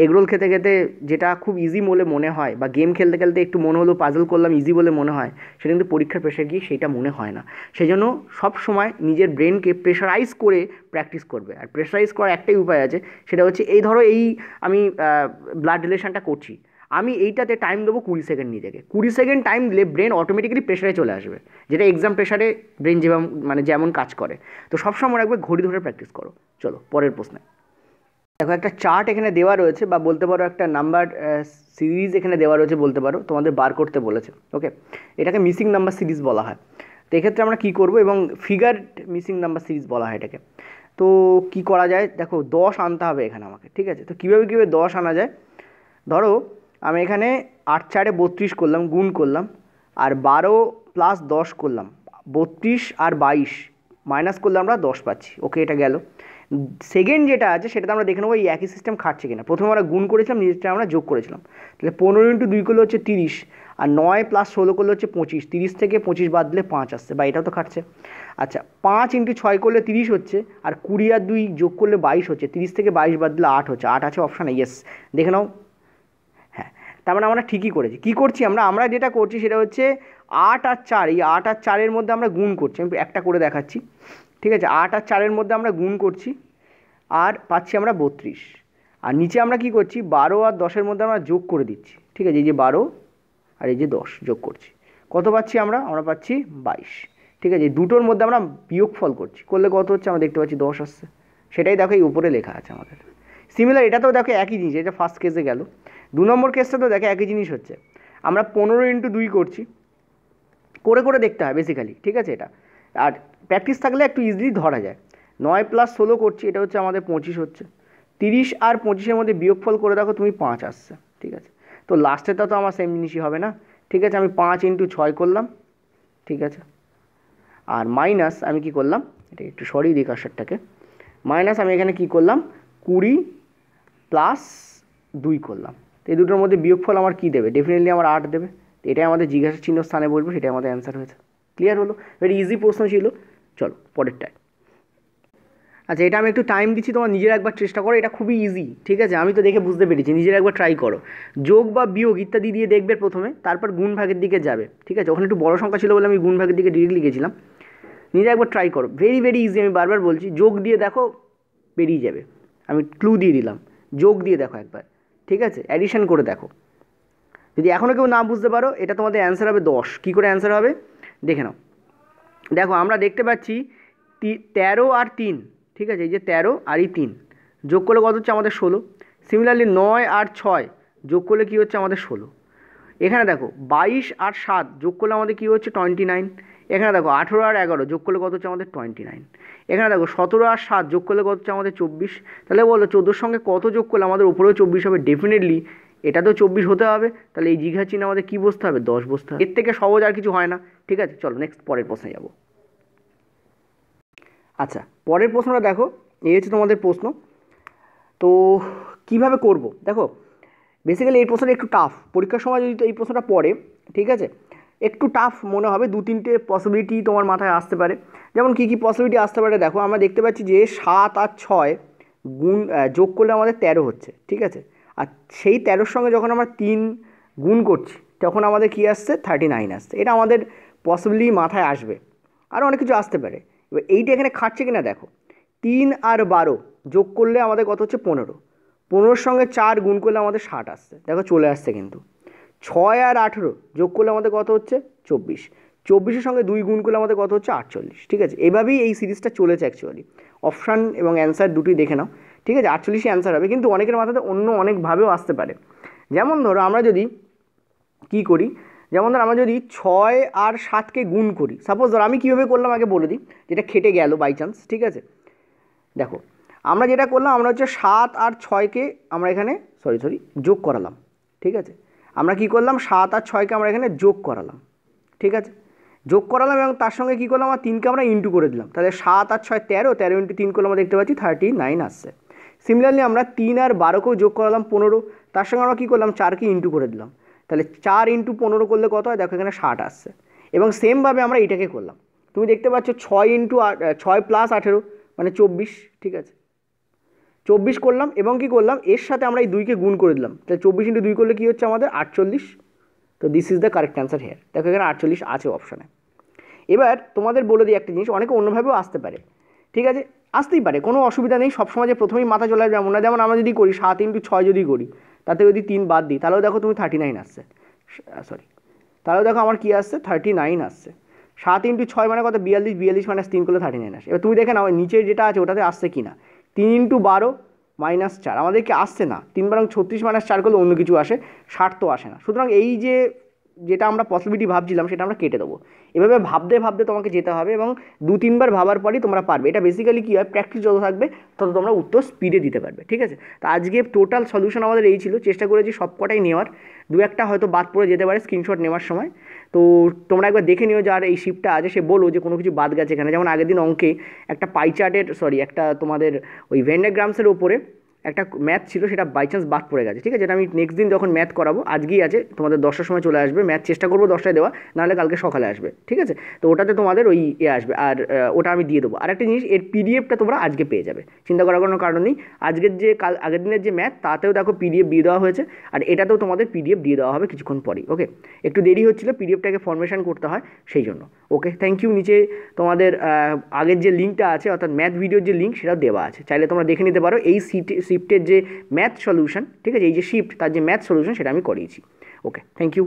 [SPEAKER 1] এগরোল খেতে খেতে যেটা খুব ইজি বলে মনে হয় বা গেম খেলতে খেলতে একটু মনে হলো পাজল করলাম ইজি বলে মনে হয় সেটা কিন্তু পরীক্ষার প্রেশার গিয়ে সেটা মনে হয় না সেই জন্য সবসময় নিজের ব্রেনকে প্রেশারাইজ করে প্র্যাকটিস করবে আর প্রেশারাইজ করার একটাই উপায় আছে সেটা হচ্ছে এই ধরো এই আমি ব্লাড রিলেশনটা করছি আমি এইটাতে টাইম দেবো কুড়ি সেকেন্ড নিজেকে কুড়ি সেকেন্ড টাইম দিলে ব্রেন অটোমেটিক্যালি প্রেশারে চলে আসবে যেটা এক্সাম প্রেশারে ব্রেন যেমন মানে যেমন কাজ করে তো সবসময় রাখবে ঘড়ি ধরে প্র্যাকটিস করো চলো পরের প্রশ্নে দেখো একটা চার্ট এখানে দেওয়া রয়েছে বা বলতে পারো একটা নাম্বার সিরিজ এখানে দেওয়া রয়েছে বলতে পারো তোমাদের বার করতে বলেছে ওকে এটাকে মিসিং নাম্বার সিরিজ বলা হয় তো এক্ষেত্রে আমরা কি করব এবং ফিগার মিসিং নাম্বার সিরিজ বলা হয় এটাকে তো কি করা যায় দেখো দশ আনতে হবে এখানে আমাকে ঠিক আছে তো কীভাবে কীভাবে দশ আনা যায় ধরো আমি এখানে আট চারে বত্রিশ করলাম গুণ করলাম আর বারো প্লাস দশ করলাম বত্রিশ আর বাইশ মাইনাস করলে আমরা দশ পাচ্ছি ওকে এটা গেল সেকেন্ড যেটা আছে সেটাতে আমরা দেখে নেবো এই একই সিস্টেম খাটছে কিনা প্রথমে আমরা গুণ করেছিলাম নিজেরটা আমরা যোগ করেছিলাম তাহলে পনেরো ইন্টু দুই করলে হচ্ছে তিরিশ আর নয় প্লাস ষোলো করলে হচ্ছে পঁচিশ তিরিশ থেকে পঁচিশ বাদ দিলে পাঁচ আসছে বা এটাও তো খাটছে আচ্ছা পাঁচ ইন্টু ছয় করলে তিরিশ হচ্ছে আর কুড়ি আর দুই যোগ করলে বাইশ হচ্ছে তিরিশ থেকে বাইশ বাদ দিলে আট হচ্ছে আট আছে অপশানে ইয়েস দেখে নাও হ্যাঁ তার মানে আমরা ঠিকই করেছি কী করছি আমরা আমরা যেটা করছি সেটা হচ্ছে আট আর চার এই আট আর চারের মধ্যে আমরা গুণ করছি আমি একটা করে দেখাচ্ছি ঠিক আছে আট আর চারের মধ্যে আমরা গুণ করছি আর পাচ্ছি আমরা বত্রিশ আর নিচে আমরা কি করছি বারো আর দশের মধ্যে আমরা যোগ করে দিচ্ছি ঠিক আছে এই যে বারো আর এই যে দশ যোগ করছি কত পাচ্ছি আমরা আমরা পাচ্ছি বাইশ ঠিক আছে দুটোর মধ্যে আমরা বিয়োগফল করছি করলে কত হচ্ছে আমরা দেখতে পাচ্ছি দশ আসছে সেটাই দেখো এই উপরে লেখা আছে আমাদের সিমিলার এটাতেও দেখো একই জিনিস এটা ফার্স্ট কেসে গেল দু নম্বর কেসটা তো দেখো একই জিনিস হচ্ছে আমরা পনেরো ইন্টু দুই করছি করে করে দেখতে হয় বেসিক্যালি ঠিক আছে এটা আর প্র্যাকটিস থাকলে একটু ইজিলি ধরা যায় নয় প্লাস ষোলো করছি এটা হচ্ছে আমাদের পঁচিশ হচ্ছে তিরিশ আর পঁচিশের মধ্যে বিয়োগফল করে দেখো তুমি পাঁচ আসছে ঠিক আছে তো লাস্টেরটা তো আমার সেম জিনিসই হবে না ঠিক আছে আমি পাঁচ ইন্টু ছয় করলাম ঠিক আছে আর মাইনাস আমি কি করলাম এটা একটু সরি দিই মাইনাস আমি এখানে কি করলাম কুড়ি প্লাস দুই করলাম তো এই দুটোর মধ্যে বিয়োগফল আমার কি দেবে ডেফিনেটলি আমার আট দেবে এটাই আমাদের জিজ্ঞাসা চিহ্ন স্থানে বলবো সেটাই আমাদের অ্যান্সার হয়েছে ক্লিয়ার হলো ভেরি ইজি প্রশ্ন ছিল চলো পরেরটায় আচ্ছা এটা আমি একটু টাইম দিচ্ছি তোমার নিজের একবার চেষ্টা করো এটা খুবই ইজি ঠিক আছে আমি তো দেখে বুঝতে পেরেছি নিজের একবার ট্রাই করো যোগ বা বিয়োগ ইত্যাদি দিয়ে দেখবে প্রথমে তারপর গুণ ভাগের দিকে যাবে ঠিক আছে ওখানে একটু বড় সংখ্যা ছিল বলে আমি গুণ ভাগের দিকে ডিরেক্টলি গেছিলাম নিজে একবার ট্রাই করো ভেরি ভেরি ইজি আমি বারবার বলছি যোগ দিয়ে দেখো বেরিয়ে যাবে আমি ক্লু দিয়ে দিলাম যোগ দিয়ে দেখো একবার ঠিক আছে অ্যাডিশান করে দেখো যদি এখনও কেউ না বুঝতে পারো এটা তোমাদের অ্যান্সার হবে দশ কী করে অ্যান্সার হবে দেখে নাও দেখো আমরা দেখতে পাচ্ছি তেরো আর তিন ঠিক আছে এই যে তেরো আর এই তিন যোগ করলে কত হচ্ছে আমাদের ষোলো সিমিলারলি নয় আর ছয় যোগ করলে কী হচ্ছে আমাদের ষোলো এখানে দেখো বাইশ আর সাত যোগ করলে আমাদের কী হচ্ছে টোয়েন্টি নাইন এখানে দেখো আঠেরো আর এগারো যোগ করলে কত হচ্ছে আমাদের টোয়েন্টি নাইন এখানে দেখো সতেরো আর সাত যোগ করলে কত হচ্ছে আমাদের চব্বিশ তাহলে বলো চোদ্দোর সঙ্গে কত যোগ করলে আমাদের ওপরেও চব্বিশ হবে ডেফিনেটলি এটা তো চব্বিশ হতে হবে তাহলে এই জিঘা চিহ্ন আমাদের কী বসতে হবে দশ বসতে হবে এর থেকে সহজ আর কিছু হয় না ঠিক আছে চলো নেক্সট পরের প্রশ্নে যাব আচ্ছা পরের প্রশ্নটা দেখো এই হচ্ছে তোমাদের প্রশ্ন তো কিভাবে করব দেখো বেসিক্যালি এই প্রশ্নটা একটু টাফ পরীক্ষার সময় যদি এই প্রশ্নটা পড়ে ঠিক আছে একটু টাফ মনে হবে দু তিনটে পসিবিলিটি তোমার মাথায় আসতে পারে যেমন কী কী পসিবিলিটি আসতে পারে দেখো আমরা দেখতে পাচ্ছি যে সাত আর ছয় গুণ যোগ করলে আমাদের তেরো হচ্ছে ঠিক আছে আর সেই তেরোর সঙ্গে যখন আমরা তিন গুণ করছি তখন আমাদের কী আসছে থার্টি নাইন আসছে এটা আমাদের পসিবলি মাথায় আসবে আরও অনেক কিছু আসতে পারে এবার এইটা এখানে খাটছে না দেখো তিন আর বারো যোগ করলে আমাদের কত হচ্ছে পনেরো পনেরোর সঙ্গে চার গুণ করলে আমাদের ষাট আসছে দেখো চলে আসছে কিন্তু ছয় আর আঠেরো যোগ করলে আমাদের কত হচ্ছে চব্বিশ চব্বিশের সঙ্গে দুই গুণ করলে আমাদের কত হচ্ছে আটচল্লিশ ঠিক আছে এভাবেই এই সিরিজটা চলেছে অ্যাকচুয়ালি অপশান এবং অ্যান্সার দুটি দেখে নাও ঠিক আছে আটচল্লিশই অ্যান্সার হবে কিন্তু অনেকের মাথাতে অন্য অনেকভাবেও আসতে পারে যেমন ধরো আমরা যদি কি করি যেমন ধর আমরা যদি ছয় আর সাতকে গুণ করি সাপোজ ধর আমি কীভাবে করলাম আগে বলে দিই যেটা খেটে গেল বাই চান্স ঠিক আছে দেখো আমরা যেটা করলাম আমরা হচ্ছে সাত আর ছয়কে আমরা এখানে সরি সরি যোগ করালাম ঠিক আছে আমরা কি করলাম সাত আর ছয়কে আমরা এখানে যোগ করালাম ঠিক আছে যোগ করালাম এবং তার সঙ্গে কী করলাম আর তিনকে আমরা ইন্টু করে দিলাম তাহলে সাত আর ছয় তেরো তেরো ইন্টু তিন করলে আমরা দেখতে পাচ্ছি থার্টি নাইন আসছে সিমিলারলি আমরা তিন আর বারোকেও যোগ করালাম পনেরো তার সঙ্গে আমরা কী করলাম চারকে ইন্টু করে দিলাম তাহলে চার ইন্টু পনেরো করলে কত হয় দেখো এখানে ষাট আসছে এবং সেমভাবে আমরা এটাকে করলাম তুমি দেখতে পাচ্ছ ছয় ইন্টু ছয় প্লাস আঠেরো মানে চব্বিশ ঠিক আছে চব্বিশ করলাম এবং কি করলাম এর সাথে আমরা এই দুইকে গুণ করে দিলাম তাহলে চব্বিশ ইন্টু দুই করলে কী হচ্ছে আমাদের আটচল্লিশ তো this is the correct answer here দেখো এখানে আটচল্লিশ আছে অপশানে এবার তোমাদের বলে দিই একটা জিনিস অনেকে অন্যভাবেও আসতে পারে ঠিক আছে আসতেই পারে কোনো অসুবিধা নেই সবসময় যে প্রথমেই মাথা চলে আসবে এমন না যেমন আমরা যদি করি সাত ইন্টু ছয় যদি করি তাতে যদি তিন বাদ দিই তাহলেও দেখো তুমি থার্টি নাইন আসছে সরি তাহলেও দেখো আমার কী আসছে থার্টি নাইন আসছে সাত ইন্টু ছয় মানে কত বিয়াল্লিশ বিয়াল্লিশ মাইনাস তিন করলে থার্টি নাইন আসে এবার তুমি দেখে নাও নিচে যেটা আছে ওটাতে আসছে কি না তিন ইন্টু বারো মাইনাস চার আমাদেরকে আসছে না তিন বারং ছত্রিশ মাইনাস চার করলে অন্য কিছু আসে ষাট তো আসে না সুতরাং এই যে যেটা আমরা পসিবিলিটি ভাবছিলাম সেটা আমরা কেটে দেবো এভাবে ভাবতে ভাবতে তোমাকে যেতে হবে এবং দু তিনবার ভাবার পরই তোমরা পারবে এটা বেসিক্যালি কী হয় প্র্যাকটিস যত থাকবে তত তোমরা উত্তর স্পিডে দিতে পারবে ঠিক আছে তো আজকে টোটাল সলিউশন আমাদের এই ছিল চেষ্টা করেছি সব কটাই নেওয়ার দু একটা হয়তো বাদ পড়ে যেতে পারে স্ক্রিনশট নেওয়ার সময় তো তোমরা একবার দেখে নিও যার এই শিপটা আছে সে বলো যে কোনো কিছু বাদ গেছে এখানে যেমন আগের দিন অঙ্কে একটা পাইচার্টের সরি একটা তোমাদের ওই ভেন্ডাগ্রামসের ওপরে একটা ম্যাথ ছিল সেটা বাই চান্স বাদ পড়ে গেছে ঠিক আছে যেটা আমি নেক্সট দিন যখন ম্যাথ করাবো আজকেই আছে তোমাদের দশটার সময় চলে আসবে ম্যাথ চেষ্টা করবো দশটায় দেওয়া নাহলে কালকে সকালে আসবে ঠিক আছে তো ওটাতে তোমাদের ওই ইয়ে আসবে আর ওটা আমি দিয়ে দেবো আর একটা জিনিস এর পিডিএফটা তোমরা আজকে পেয়ে যাবে চিন্তা করার কোনো কারণ নেই আজকের যে কাল আগের দিনের যে ম্যাথ তাতেও দেখো পিডিএফ দিয়ে দেওয়া হয়েছে আর এটাতেও তোমাদের পিডিএফ দিয়ে দেওয়া হবে কিছুক্ষণ পরেই ওকে একটু দেরি হচ্ছিলো পিডিএফটাকে ফরমেশন করতে হয় সেই জন্য ওকে থ্যাংক ইউ নিচে তোমাদের আগের যে লিঙ্কটা আছে অর্থাৎ ম্যাথ ভিডিওর যে লিঙ্ক সেটা দেওয়া আছে চাইলে তোমরা দেখে নিতে পারো এই সিটি শিফটের যে ম্যাথ সলিউশন ঠিক আছে এই যে শিফট তার যে ম্যাথ সলিউশন সেটা আমি করিয়েছি ওকে থ্যাংক ইউ